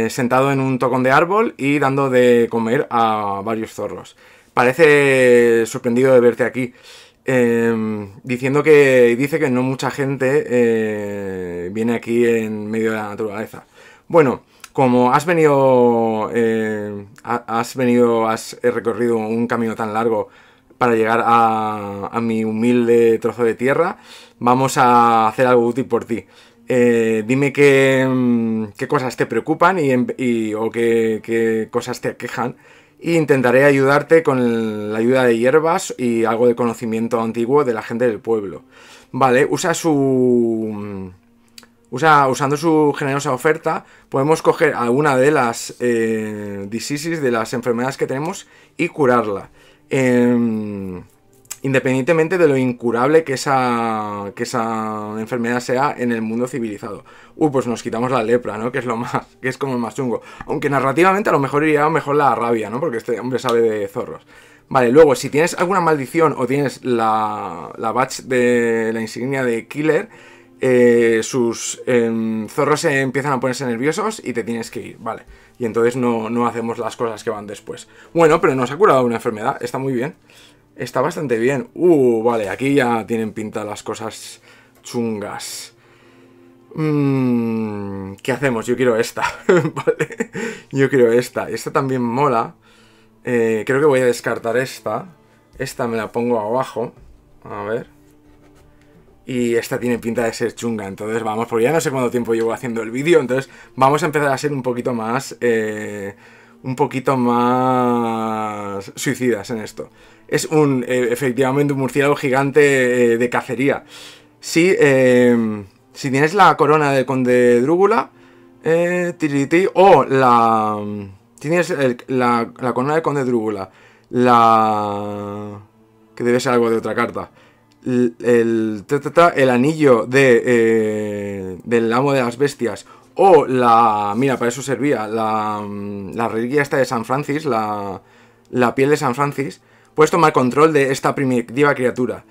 sentado en un tocón de árbol y dando de comer a varios zorros parece sorprendido de verte aquí. Em, diciendo que dice que no mucha gente eh, viene aquí en medio de la naturaleza. Bueno, como has venido, eh, has venido, has recorrido un camino tan largo para llegar a, mi humilde trozo de tierra, vamos a hacer algo útil por ti. Eh, dime mm, qué, cosas te preocupan y, em, y o qué, qué cosas te aquejan intentaré ayudarte con la ayuda de hierbas y algo de conocimiento antiguo de la gente del pueblo. Vale, usa su... Mm, usa, usando su generosa oferta, podemos coger alguna de las eh, diseases, de las enfermedades que tenemos y curarla. Em, independientemente de lo incurable que esa, que esa enfermedad sea en el mundo civilizado. Uy, pues nos quitamos la lepra, ¿no? Que es lo más, que es como el más chungo. Aunque narrativamente a lo mejor iría mejor la rabia, ¿no? Porque este hombre sabe de zorros. Vale, luego, si tienes alguna maldición o tienes la, la batch de la insignia de Killer, eh, sus em, zorros se empiezan a ponerse nerviosos y te tienes que ir, vale. Y entonces no, no hacemos las cosas que van después. Bueno, pero nos ha curado una enfermedad, está muy bien. Está bastante bien. Uh, vale, aquí ya tienen pinta las cosas chungas. Mm, ¿Qué hacemos? Yo quiero esta, ¿vale? Yo quiero esta. Esta también mola. Eh, creo que voy a descartar esta. Esta me la pongo abajo. A ver. Y esta tiene pinta de ser chunga, entonces vamos, porque ya no sé cuánto tiempo llevo haciendo el vídeo, entonces vamos a empezar a ser un poquito más... Eh, un poquito más suicidas en esto. Es un, eh, efectivamente, un murciélago gigante eh, de cacería. Si, em, si tienes la corona del conde Drúgula, eh, tiriti, o la... Tienes la, corona del conde Drúgula, la... que debe ser algo de otra carta. El, el, el anillo de, del amo de las bestias o la. Mira, para eso servía. La, mm, la reliquia esta de San Francis, la, piel de San Francis. Puedes tomar control de esta primitiva criatura.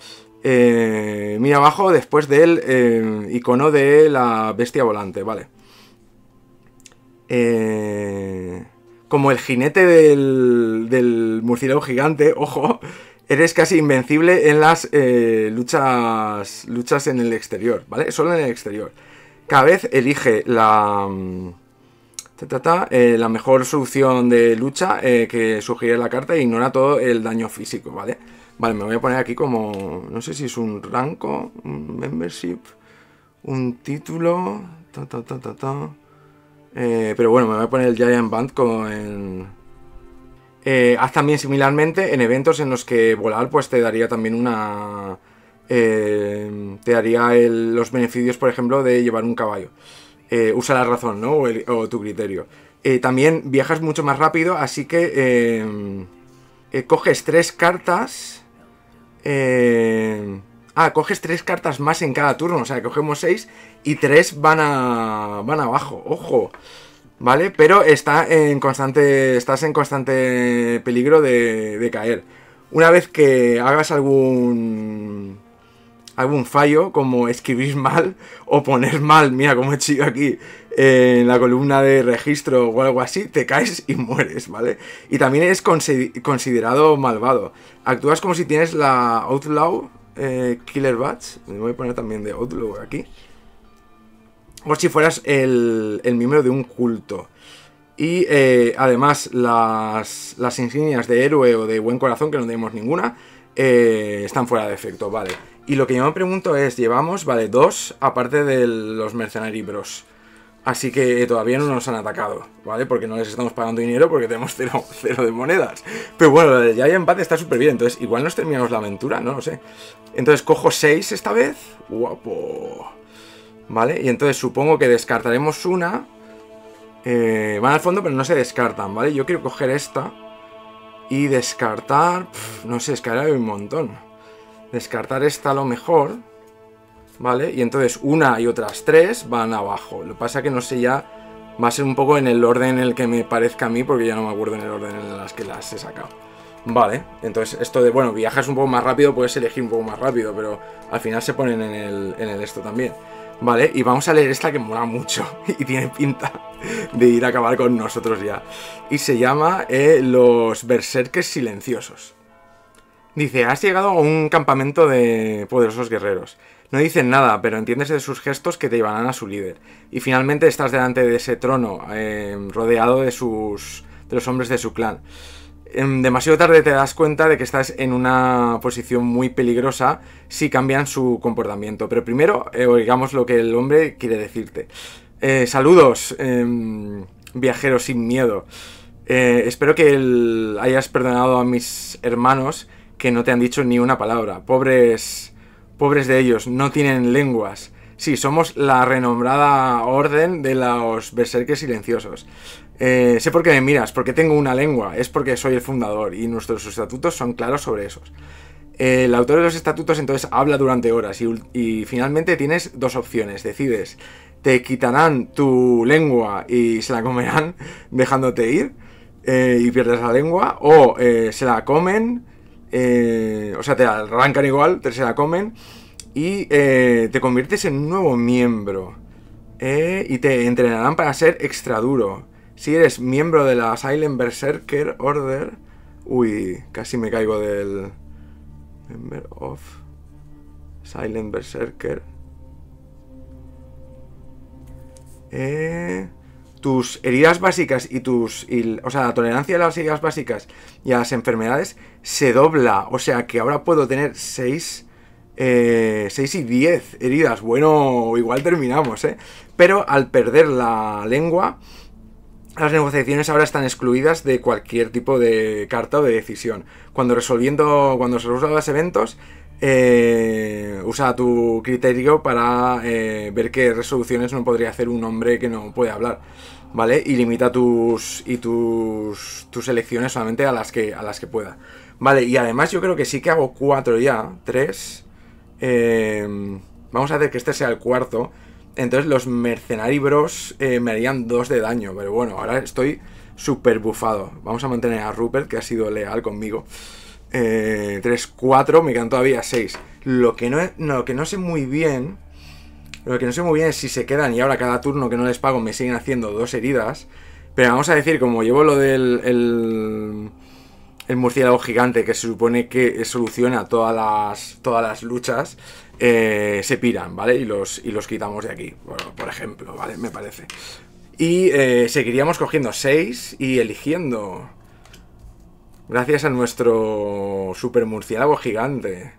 Eh, mira abajo después del eh, icono de la bestia volante, vale. Eh, como el jinete del, del murciélago gigante, ojo, eres casi invencible en las luchas, luchas en el exterior, ¿vale? Solo en el exterior. Cada vez elige la, mm, eh, la mejor solución de lucha eh, que sugiere la carta e ignora todo el daño físico, ¿vale? Vale, me voy a poner aquí como, no sé si es un rango, un membership, un título, ta, ta, ta, ta, ta. Eh, pero bueno, me voy a poner el Giant Band con... haz también similarmente en eventos en los que volar pues te daría también una eh, te daría los beneficios, por ejemplo, de llevar un caballo. Eh, usa la razón, ¿no? O, tu criterio. Eh, también viajas mucho más rápido, así que coges tres cartas. ah, coges tres cartas más en cada turno, o sea, cogemos seis y tres van a van abajo. Ojo. ¿Vale? Pero está en constante. Estás en constante peligro de caer. Una vez que hagas algún algún fallo, como escribir mal o poner mal, mira cómo he hecho aquí eh, en la columna de registro o algo así, te caes y mueres, ¿vale? Y también es considerado malvado. Actúas como si tienes la Outlaw eh, Killer Batch, me voy a poner también de Outlaw aquí, o si fueras el, miembro de un culto. Y eh, además las, insignias de héroe o de buen corazón, que no tenemos ninguna, están fuera de efecto, vale. Y lo que yo me pregunto es, llevamos, vale, dos, aparte de los mercenarios, Bros. Así que todavía no nos han atacado, ¿vale? Porque no les estamos pagando dinero porque tenemos cero, cero de monedas. Pero bueno, ya hay empate está súper bien, entonces igual nos terminamos la aventura, no lo sé. Entonces cojo seis esta vez, guapo. ¿Vale? Y entonces supongo que descartaremos una. Eh, van al fondo pero no se descartan, ¿vale? Yo quiero coger esta y descartar... no sé, es que un montón descartar esta a lo mejor, ¿vale? Y entonces una y otras tres van abajo. Lo pasa que no sé ya, va a ser un poco en el orden en el que me parezca a mí, porque ya no me acuerdo en el orden en las que las he sacado. Vale, entonces esto de, bueno, viajas un poco más rápido, puedes elegir un poco más rápido, pero al final se ponen en el, esto también. Vale, y vamos a leer esta que mola mucho y tiene pinta de ir a acabar con nosotros ya. Y se llama eh, Los Berserques Silenciosos. Dice, has llegado a un campamento de poderosos guerreros. No dicen nada, pero entiendes de sus gestos que te llevarán a su líder. Y finalmente estás delante de ese trono, em, rodeado de sus. de los hombres de su clan. Em, demasiado tarde te das cuenta de que estás en una posición muy peligrosa si cambian su comportamiento. Pero primero, eh, oigamos lo que el hombre quiere decirte. Eh, saludos, em, viajero sin miedo. Eh, espero que hayas perdonado a mis hermanos que no te han dicho ni una palabra. Pobres, pobres de ellos, no tienen lenguas. Sí, somos la renombrada orden de los berserques silenciosos. Eh, sé por qué me miras, porque tengo una lengua, es porque soy el fundador y nuestros estatutos son claros sobre esos. Eh, el autor de los estatutos entonces habla durante horas y, finalmente tienes dos opciones, decides, te quitarán tu lengua y se la comerán dejándote ir eh, y pierdes la lengua, o se la comen eh, o sea, te arrancan igual, te se la comen y eh, te conviertes en un nuevo miembro. Eh, y te entrenarán para ser extra duro. Si eres miembro de la Silent Berserker Order. Uy, casi me caigo del. Member of Silent Berserker. Eh tus heridas básicas y tus. o sea, la tolerancia a las heridas básicas y a las enfermedades se dobla. O sea que ahora puedo tener 6. 6 eh, y 10 heridas. Bueno, igual terminamos, ¿eh? Pero al perder la lengua, las negociaciones ahora están excluidas de cualquier tipo de carta o de decisión. Cuando resolviendo, cuando se resuelvan los eventos, eh, usa tu criterio para eh, ver qué resoluciones no podría hacer un hombre que no puede hablar. ¿vale? Y limita tus y tus tus elecciones solamente a las que a las que pueda. Vale, y además yo creo que sí que hago cuatro ya, tres. Em, vamos a hacer que este sea el cuarto. Entonces los mercenarios eh, me harían dos de daño, pero bueno, ahora estoy súper bufado. Vamos a mantener a Rupert, que ha sido leal conmigo. Eh, tres, 3, 4, me quedan todavía 6. Lo que no, lo que no sé muy bien lo que no sé muy bien es si se quedan y ahora cada turno que no les pago me siguen haciendo dos heridas. Pero vamos a decir, como llevo lo del el, murciélago gigante que se supone que soluciona todas las, todas las luchas, eh, se piran, ¿vale? Y los, y los quitamos de aquí, por ejemplo, ¿vale? Me parece. Y eh, seguiríamos cogiendo seis y eligiendo. Gracias a nuestro super murciélago gigante.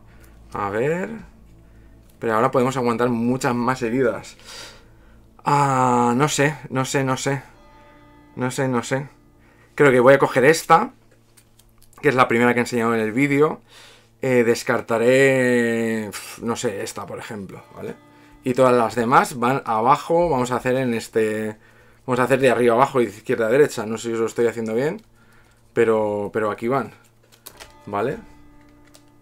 A ver... Pero ahora podemos aguantar muchas más heridas. Ah, no sé, no sé, no sé. No sé, no sé. Creo que voy a coger esta, que es la primera que he enseñado en el vídeo. Eh, descartaré, no sé, esta, por ejemplo, ¿vale? Y todas las demás van abajo, vamos a hacer en este... Vamos a hacer de arriba abajo y de izquierda a derecha. No sé si os lo estoy haciendo bien, pero, pero aquí van, ¿vale? vale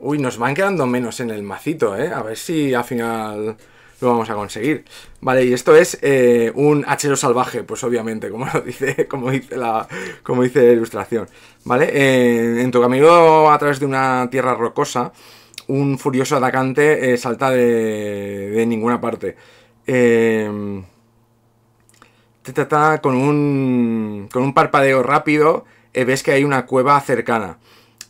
Uy, nos van quedando menos en el macito, ¿eh? A ver si al final lo vamos a conseguir. Vale, y esto es eh, un hachero salvaje, pues obviamente, como lo dice, como dice la, como dice ilustración. Vale, eh, en tu camino a través de una tierra rocosa, un furioso atacante eh, salta de, ninguna parte. con un, con un parpadeo rápido, ves que hay una cueva cercana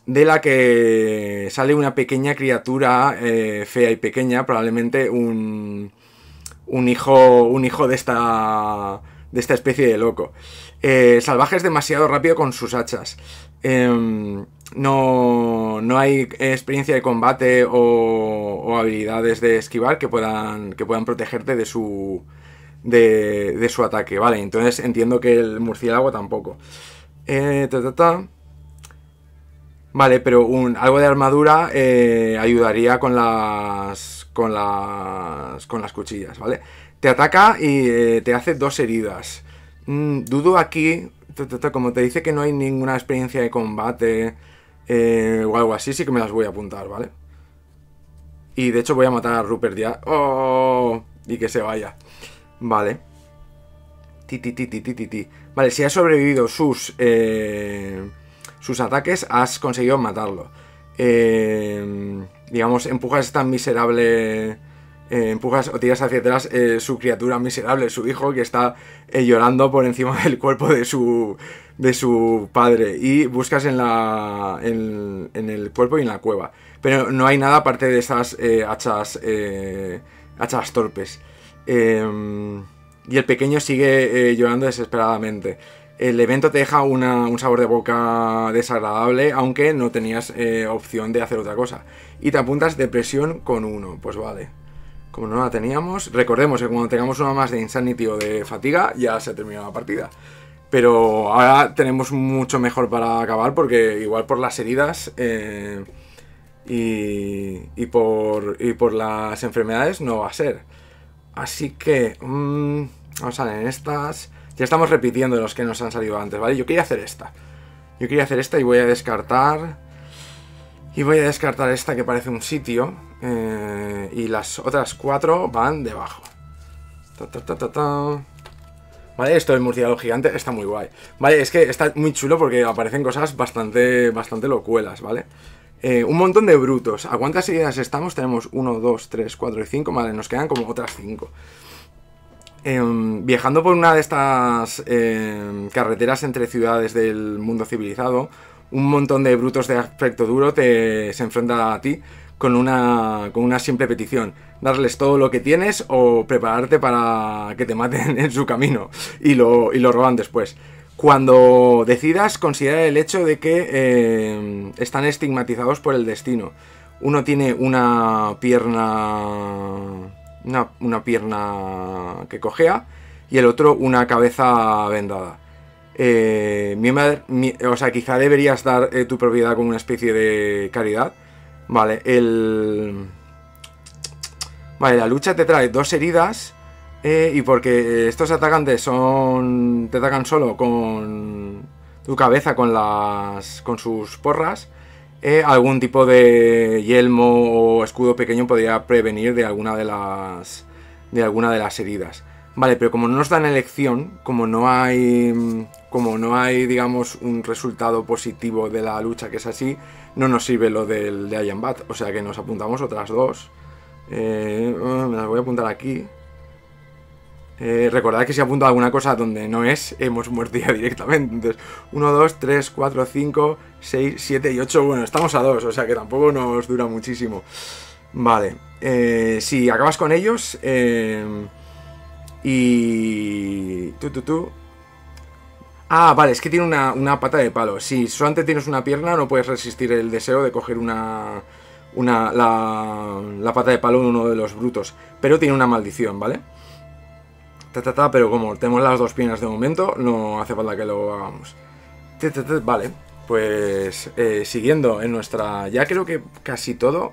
de la que sale una pequeña criatura eh, fea y pequeña, probablemente un, un, hijo, un hijo de esta, de esta especie de loco. Eh, salvaje es demasiado rápido con sus hachas. Em, no, no, hay experiencia de combate o, habilidades de esquivar que puedan, que puedan protegerte de su, de, de su ataque. Vale, entonces entiendo que el murciélago tampoco. Eh, Vale, pero un, algo de armadura eh, ayudaría con las, con las. con las cuchillas, ¿vale? Te ataca y eh, te hace dos heridas. Mm, dudo aquí. Como te dice que no hay ninguna experiencia de combate. Eh, o algo así, sí que me las voy a apuntar, ¿vale? Y de hecho voy a matar a Rupert ya. ¡Oh! Y que se vaya. Vale. Ti, ti, ti, ti, ti, ti. Vale, si ha sobrevivido sus sus ataques, has conseguido matarlo. Eh, digamos, empujas esta miserable... Eh, empujas o tiras hacia atrás eh, su criatura miserable, su hijo, que está llorando por encima del cuerpo de su, de su padre. Y buscas en, la, en, en el cuerpo y en la cueva. Pero no hay nada aparte de esas hachas, hachas torpes. y el pequeño sigue llorando desesperadamente el evento te deja un sabor de boca desagradable, aunque no tenías eh, opción de hacer otra cosa. Y te apuntas depresión con uno, pues vale. Como no la teníamos, recordemos que cuando tengamos una más de insanity o de fatiga, ya se ha terminado la partida. Pero ahora tenemos mucho mejor para acabar, porque igual por las heridas eh, y, y, por, y por las enfermedades no va a ser. Así que, mm, vamos a ver, en estas... Ya estamos repitiendo los que nos han salido antes, ¿vale? Yo quería hacer esta. Yo quería hacer esta y voy a descartar... Y voy a descartar esta que parece un sitio. Eh, y las otras cuatro van debajo. vale, esto de murciélago gigante está muy guay. Vale, es que está muy chulo porque aparecen cosas bastante, bastante locuelas, ¿vale? Eh, un montón de brutos. ¿A cuántas ideas estamos? Tenemos uno, dos, tres, cuatro y cinco. Vale, nos quedan como otras cinco. Em, viajando por una de estas em, carreteras entre ciudades del mundo civilizado, un montón de brutos de aspecto duro te, se enfrenta a ti con una, con una simple petición, darles todo lo que tienes o prepararte para que te maten en su camino y lo, lo roban después. Cuando decidas, considera el hecho de que em, están estigmatizados por el destino. Uno tiene una pierna una, pierna que cojea y el otro una cabeza vendada. Eh, o sea, quizá deberías dar eh, tu propiedad con una especie de caridad. Vale, el... Vale, la lucha te trae dos heridas eh, y porque estos atacantes son... te atacan solo con tu cabeza, con las... con sus porras, eh, algún tipo de yelmo o escudo pequeño podría prevenir de alguna de las, de alguna de las heridas. Vale, pero como no nos dan elección, como no hay, como no hay, digamos, un resultado positivo de la lucha que es así, no nos sirve lo del de bat O sea que nos apuntamos otras dos. Eh, ah, me las voy a apuntar aquí. Eh, recordad que si apunto alguna cosa donde no es, hemos muerto ya directamente. Entonces, 1, 2, 3, 4, 5, 6, 7 y 8. Bueno, estamos a 2, o sea que tampoco nos dura muchísimo. Vale, eh, si acabas con ellos eh, y... Tú, tú, tú. Ah, vale, es que tiene una, pata de palo. Si solamente tienes una pierna, no puedes resistir el deseo de coger una... Una, la, la pata de palo de uno de los brutos, pero tiene una maldición, ¿vale? pero como tenemos las dos piernas de momento, no hace falta que lo hagamos. vale, pues eh, siguiendo en nuestra... Ya creo que casi todo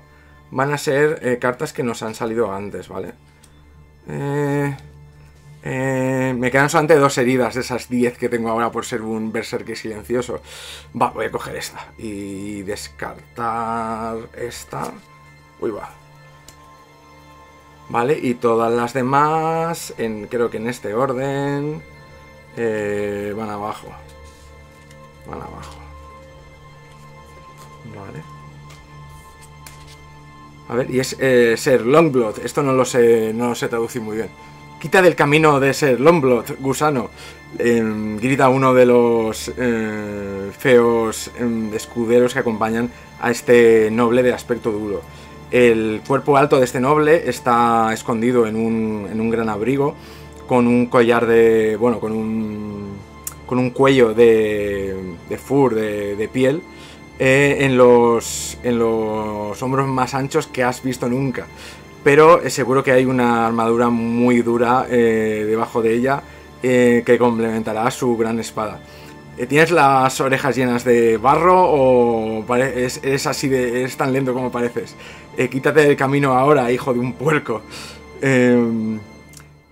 van a ser eh, cartas que nos han salido antes, ¿vale? Eh, me quedan solamente dos heridas de esas 10 que tengo ahora por ser un berserker silencioso. Va, voy a coger esta y descartar esta. Uy, va, ¿vale? Y todas las demás, creo que en este orden, eh, van abajo. Van abajo. Vale. A ver, y es eh, Ser Longblood. Esto no lo sé, no lo sé traducir muy bien. Quita del camino de Ser Longblood, gusano. Em, grita uno de los eh, feos em, escuderos que acompañan a este noble de aspecto duro. El cuerpo alto de este noble está escondido en un, gran abrigo con un collar de. bueno, con un. con un cuello de. de fur, de, piel. Eh, en, los, hombros más anchos que has visto nunca. Pero eh, seguro que hay una armadura muy dura eh, debajo de ella que complementará su gran espada. Eh, ¿Tienes las orejas llenas de barro o es, así de. es tan lento como pareces? Eh, quítate del camino ahora, hijo de un puerco. Em,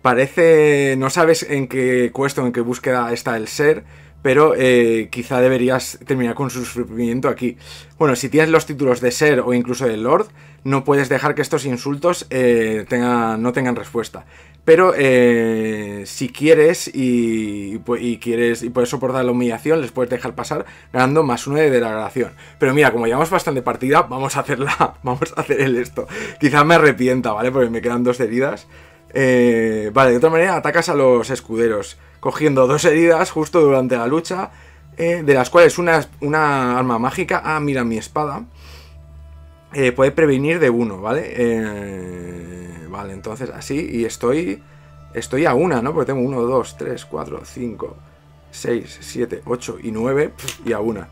parece. no sabes en qué cuesto, en qué búsqueda está el ser pero eh, quizá deberías terminar con su sufrimiento aquí. Bueno, si tienes los títulos de ser o incluso de lord, no puedes dejar que estos insultos eh, tengan, no tengan respuesta. Pero eh, si quieres y, y, quieres y puedes soportar la humillación, les puedes dejar pasar ganando más uno de degradación. Pero mira, como llevamos bastante partida, vamos a hacerla, vamos a hacer el esto. Quizá me arrepienta, ¿vale? Porque me quedan dos heridas. Eh, vale, de otra manera atacas a los escuderos, cogiendo dos heridas justo durante la lucha, eh, de las cuales una, una arma mágica, ah, mira mi espada, eh, puede prevenir de uno, ¿vale? vale, entonces así, y estoy, estoy a una, ¿no? Porque tengo uno, dos, tres, cuatro, cinco, seis, siete, ocho y nueve y a una.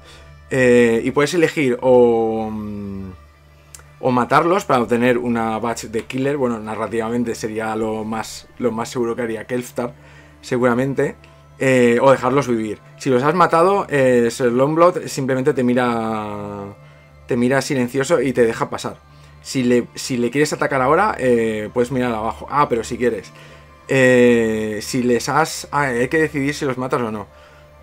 y puedes elegir o... Mm, o matarlos para obtener una batch de killer. Bueno, narrativamente sería lo más, lo más seguro que haría Kelftar. seguramente. Eh, o dejarlos vivir. Si los has matado, eh, simplemente te mira, te mira silencioso y te deja pasar. Si le, si le quieres atacar ahora, eh, puedes mirar abajo. Ah, pero si quieres. Eh, si les has... Ah, hay que decidir si los matas o no.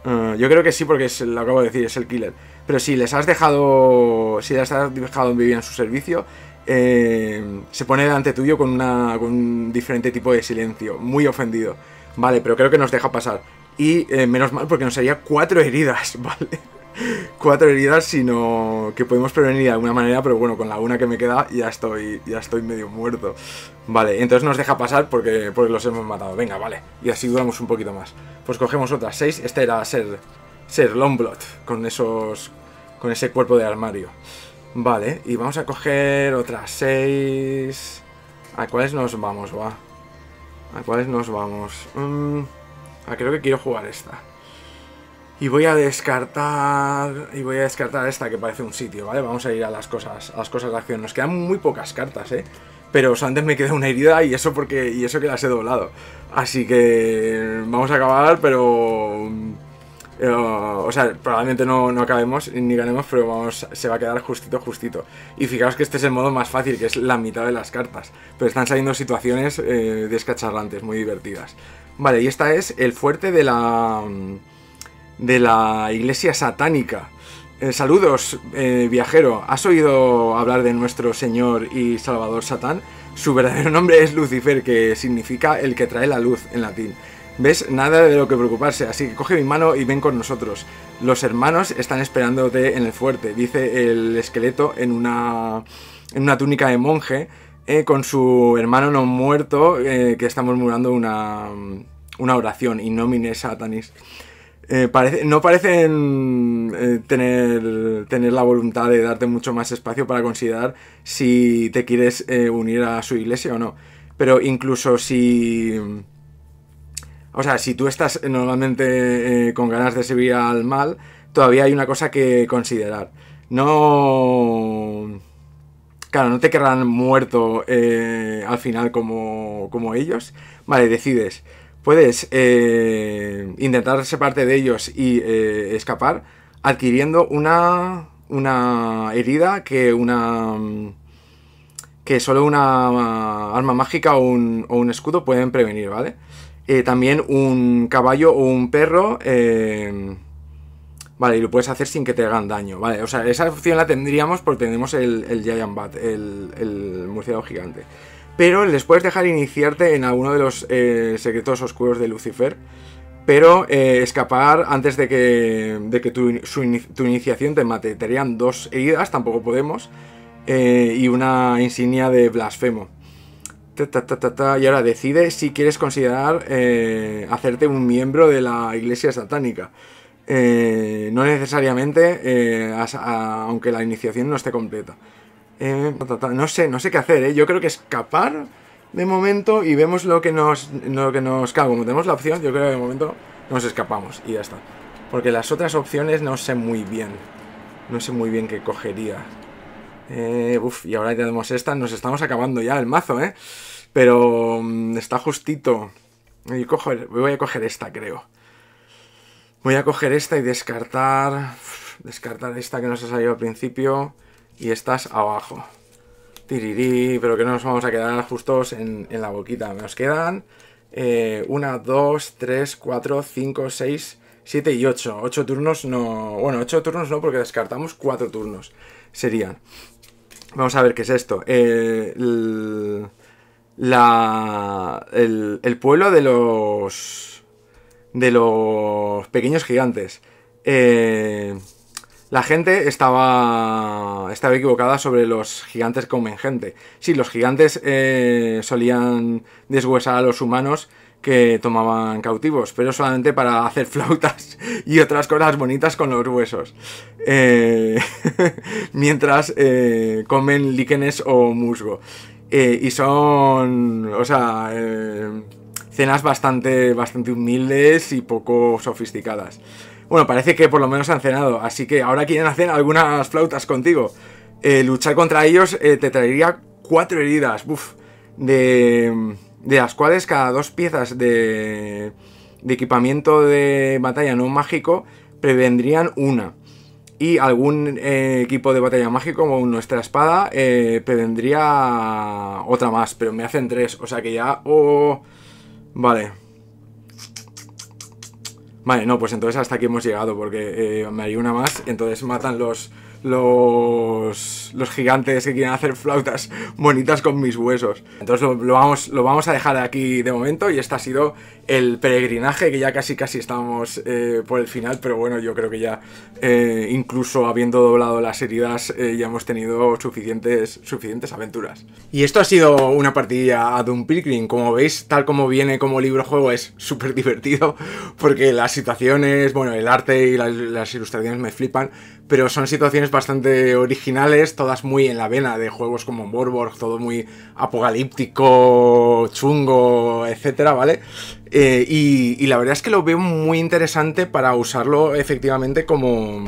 Ah, yo creo que sí, porque es, lo acabo de decir, es el killer. Pero si les has dejado. Si les has dejado vivir en su servicio, eh, se pone delante tuyo con, un diferente tipo de silencio, muy ofendido. Vale, pero creo que nos deja pasar. Y eh, menos mal porque nos haría cuatro heridas, ¿vale? cuatro heridas, sino que podemos prevenir de alguna manera, pero bueno, con la una que me queda ya estoy, ya estoy medio muerto. Vale, entonces nos deja pasar porque, porque los hemos matado. Venga, vale. Y así duramos un poquito más. Pues cogemos otras seis. Esta era ser, ser Longblot con esos. con ese cuerpo de armario. Vale, y vamos a coger otras seis. ¿A cuáles nos vamos, va? ¿A cuáles nos vamos? Mmm creo que quiero jugar esta. Y voy a descartar. Y voy a descartar esta que parece un sitio, ¿vale? Vamos a ir a las cosas, a las cosas de acción. Nos quedan muy pocas cartas, ¿eh? Pero antes me queda una herida y eso porque. Y eso que las he doblado. Así que. Vamos a acabar, pero. Eh, o sea, probablemente no, acabemos ni ganemos, pero vamos, se va a quedar justito, justito. Y fijaos que este es el modo más fácil, que es la mitad de las cartas. Pero están saliendo situaciones eh, descacharrantes, muy divertidas. Vale, y esta es el fuerte de la de la iglesia satánica. Eh, saludos, eh, viajero. ¿Has oído hablar de nuestro Señor y Salvador Satán? Su verdadero nombre es Lucifer, que significa el que trae la luz en latín. ¿Ves? Nada de lo que preocuparse, así que coge mi mano y ven con nosotros. Los hermanos están esperándote en el fuerte, dice el esqueleto en una, en una túnica de monje, eh, con su hermano no muerto, que está murmurando una, una oración, in nomine satanis. Eh, no parecen eh, tener, tener, la voluntad de darte mucho más espacio para considerar si te quieres eh, unir a su iglesia o no. Pero incluso si... O sea, si tú estás normalmente con ganas de servir al mal, todavía hay una cosa que considerar. No... Claro, no te querrán muerto al final como, como ellos. Vale, decides puedes eh, intentar intentar parte de ellos y eh, escapar adquiriendo una, una herida que una que solo una ah, arma mágica o un, escudo pueden prevenir, ¿vale? Eh, también un caballo o un perro. vale, y lo puedes hacer sin que te hagan daño. Vale, o sea, esa opción la tendríamos porque tenemos el, Giant Bat, el, el murciélago gigante pero les puedes dejar iniciarte en alguno de los eh, secretos oscuros de Lucifer, pero eh, escapar antes de que, de que tu, iniciación te mate. Te harían dos heridas, tampoco podemos, eh, y una insignia de blasfemo. y ahora decide si quieres considerar hacerte un miembro de la iglesia satánica. no necesariamente, aunque la iniciación no esté completa. Eh, no sé, no sé qué hacer, ¿eh? Yo creo que escapar de momento y vemos lo que nos, lo que nos Como tenemos la opción, yo creo que de momento nos escapamos y ya está. Porque las otras opciones no sé muy bien. No sé muy bien qué cogería. Eh, y ahora ya tenemos esta. Nos estamos acabando ya el mazo, ¿eh? Pero mm, está justito. Y voy a coger esta, creo. Voy a coger esta y descartar... Descartar esta que nos ha salido al principio y estás abajo. Tirirí, pero que no nos vamos a quedar justos en, en la boquita. Nos quedan 1, 2, 3, 4, 5, 6, 7 y 8. 8 turnos no... Bueno, 8 turnos no porque descartamos 4 turnos. Serían. Vamos a ver qué es esto. Eh, la, el, el, pueblo de los... De los pequeños gigantes. Eh, la gente estaba, estaba equivocada sobre los gigantes comen gente. Sí, los gigantes eh, solían deshuesar a los humanos que tomaban cautivos, pero solamente para hacer flautas y otras cosas bonitas con los huesos. Eh, mientras eh, comen líquenes o musgo. y son, o sea, cenas bastante, bastante humildes y poco sofisticadas. Bueno, parece que por lo menos han cenado, así que ahora quieren hacer algunas flautas contigo. Eh, luchar contra ellos eh, te traería cuatro heridas, uff, de, de, las cuales cada dos piezas de, de equipamiento de batalla no mágico prevendrían una. Y algún eh, equipo de batalla mágico, como nuestra espada, prevendría otra más, pero me hacen tres, o sea que ya... Oh, vale. Vale, no, pues entonces hasta aquí hemos llegado, porque eh, me hay una más, entonces matan los, los, los gigantes que quieren hacer flautas bonitas con mis huesos. Entonces lo, vamos, lo vamos a dejar aquí de momento y esta ha sido el peregrinaje, que ya casi casi estamos eh, por el final, pero bueno, yo creo que ya eh, incluso habiendo doblado las heridas eh, ya hemos tenido suficientes, suficientes aventuras. Y esto ha sido una partida a Doom Pilgrim, como veis, tal como viene como libro juego es súper divertido, porque las situaciones, bueno, el arte y las, ilustraciones me flipan, pero son situaciones bastante originales, todas muy en la vena de juegos como Borborg, todo muy apocalíptico, chungo, etcétera, ¿vale? Eh, y, la verdad es que lo veo muy interesante para usarlo efectivamente como,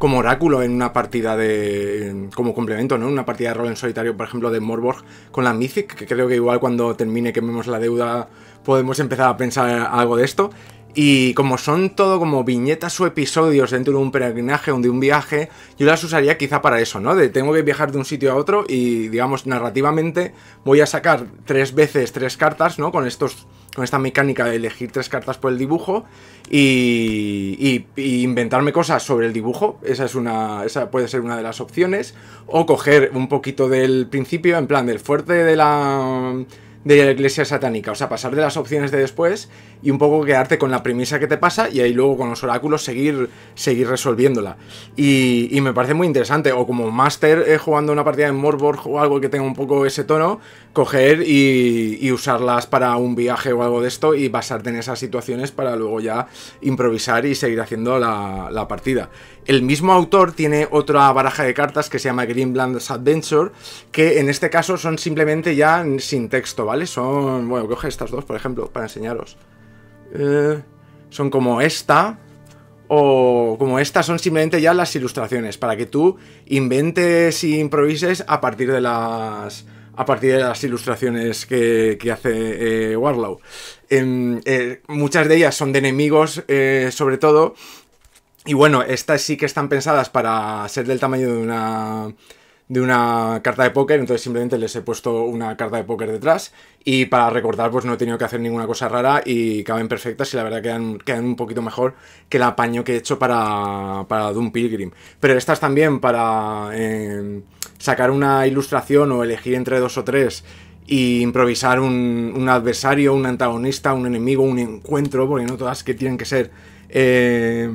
oráculo en una partida de. como complemento, ¿no? en Una partida de rol en solitario, por ejemplo, de Morborg con la Mythic, que creo que igual cuando termine quememos la deuda podemos empezar a pensar algo de esto. Y como son todo como viñetas o episodios dentro de un peregrinaje o de un viaje, yo las usaría quizá para eso, ¿no? De tengo que viajar de un sitio a otro y, digamos, narrativamente voy a sacar tres veces tres cartas, ¿no? Con estos con esta mecánica de elegir tres cartas por el dibujo y, inventarme cosas sobre el dibujo, esa, es una, esa puede ser una de las opciones, o coger un poquito del principio, en plan del fuerte de la de la iglesia satánica. O sea, pasar de las opciones de después y un poco quedarte con la premisa que te pasa y ahí luego con los oráculos seguir, seguir resolviéndola. Y, me parece muy interesante. O como máster eh, jugando una partida en Morborg o algo que tenga un poco ese tono, coger y, usarlas para un viaje o algo de esto y basarte en esas situaciones para luego ya improvisar y seguir haciendo la, la partida. El mismo autor tiene otra baraja de cartas que se llama Greenland's Adventure, que en este caso son simplemente ya sin texto, ¿vale? Son, bueno, coge estas dos, por ejemplo, para enseñaros. Eh, son como esta, o como estas son simplemente ya las ilustraciones, para que tú inventes e improvises a partir de las a partir de las ilustraciones que, hace eh, Warlow. Em, eh, muchas de ellas son de enemigos, sobre todo, y bueno, estas sí que están pensadas para ser del tamaño de una de una carta de póker, entonces simplemente les he puesto una carta de póker detrás y para recordar pues no he tenido que hacer ninguna cosa rara y caben perfectas y la verdad quedan, quedan un poquito mejor que el apaño que he hecho para, para Doom Pilgrim. Pero estas también para em, sacar una ilustración o elegir entre dos o tres e improvisar un, adversario, un antagonista, un enemigo, un encuentro, porque no todas que tienen que ser... Eh,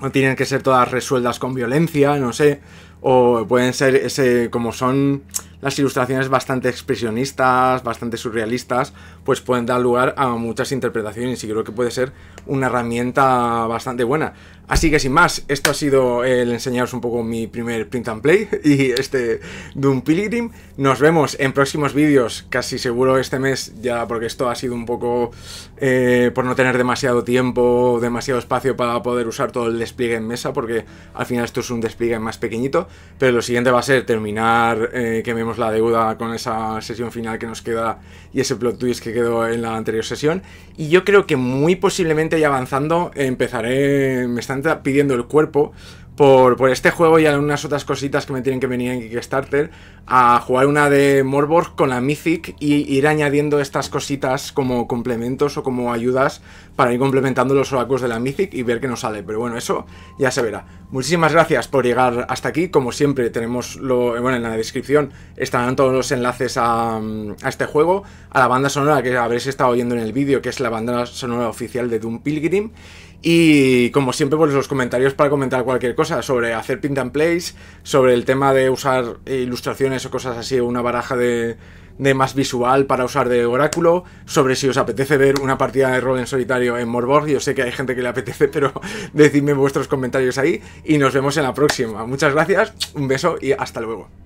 no tienen que ser todas resueltas con violencia, no sé, o pueden ser ese, como son las ilustraciones bastante expresionistas, bastante surrealistas, pues pueden dar lugar a muchas interpretaciones y creo que puede ser una herramienta bastante buena. Así que sin más, esto ha sido el enseñaros un poco mi primer print and play y este Doom Pilgrim. Nos vemos en próximos vídeos, casi seguro este mes ya, porque esto ha sido un poco eh, por no tener demasiado tiempo, demasiado espacio para poder usar todo el despliegue en mesa, porque al final esto es un despliegue más pequeñito. Pero lo siguiente va a ser terminar, eh, que la deuda con esa sesión final que nos queda y ese plot twist que quedó en la anterior sesión. Y yo creo que muy posiblemente ya avanzando empezaré, me están pidiendo el cuerpo por, este juego y algunas otras cositas que me tienen que venir en Kickstarter a jugar una de Morborg con la Mythic y ir añadiendo estas cositas como complementos o como ayudas para ir complementando los oracos de la Mythic y ver qué nos sale. Pero bueno, eso ya se verá. Muchísimas gracias por llegar hasta aquí. Como siempre, tenemos lo, bueno, en la descripción estarán todos los enlaces a, a este juego, a la banda sonora que habréis estado oyendo en el vídeo, que es la banda sonora oficial de Doom Pilgrim. Y como siempre, pues los comentarios para comentar cualquier cosa sobre hacer pinta and plays, sobre el tema de usar ilustraciones o cosas así, una baraja de, de más visual para usar de oráculo, sobre si os apetece ver una partida de rol en solitario en Morborg. Yo sé que hay gente que le apetece, pero decidme vuestros comentarios ahí y nos vemos en la próxima. Muchas gracias, un beso y hasta luego.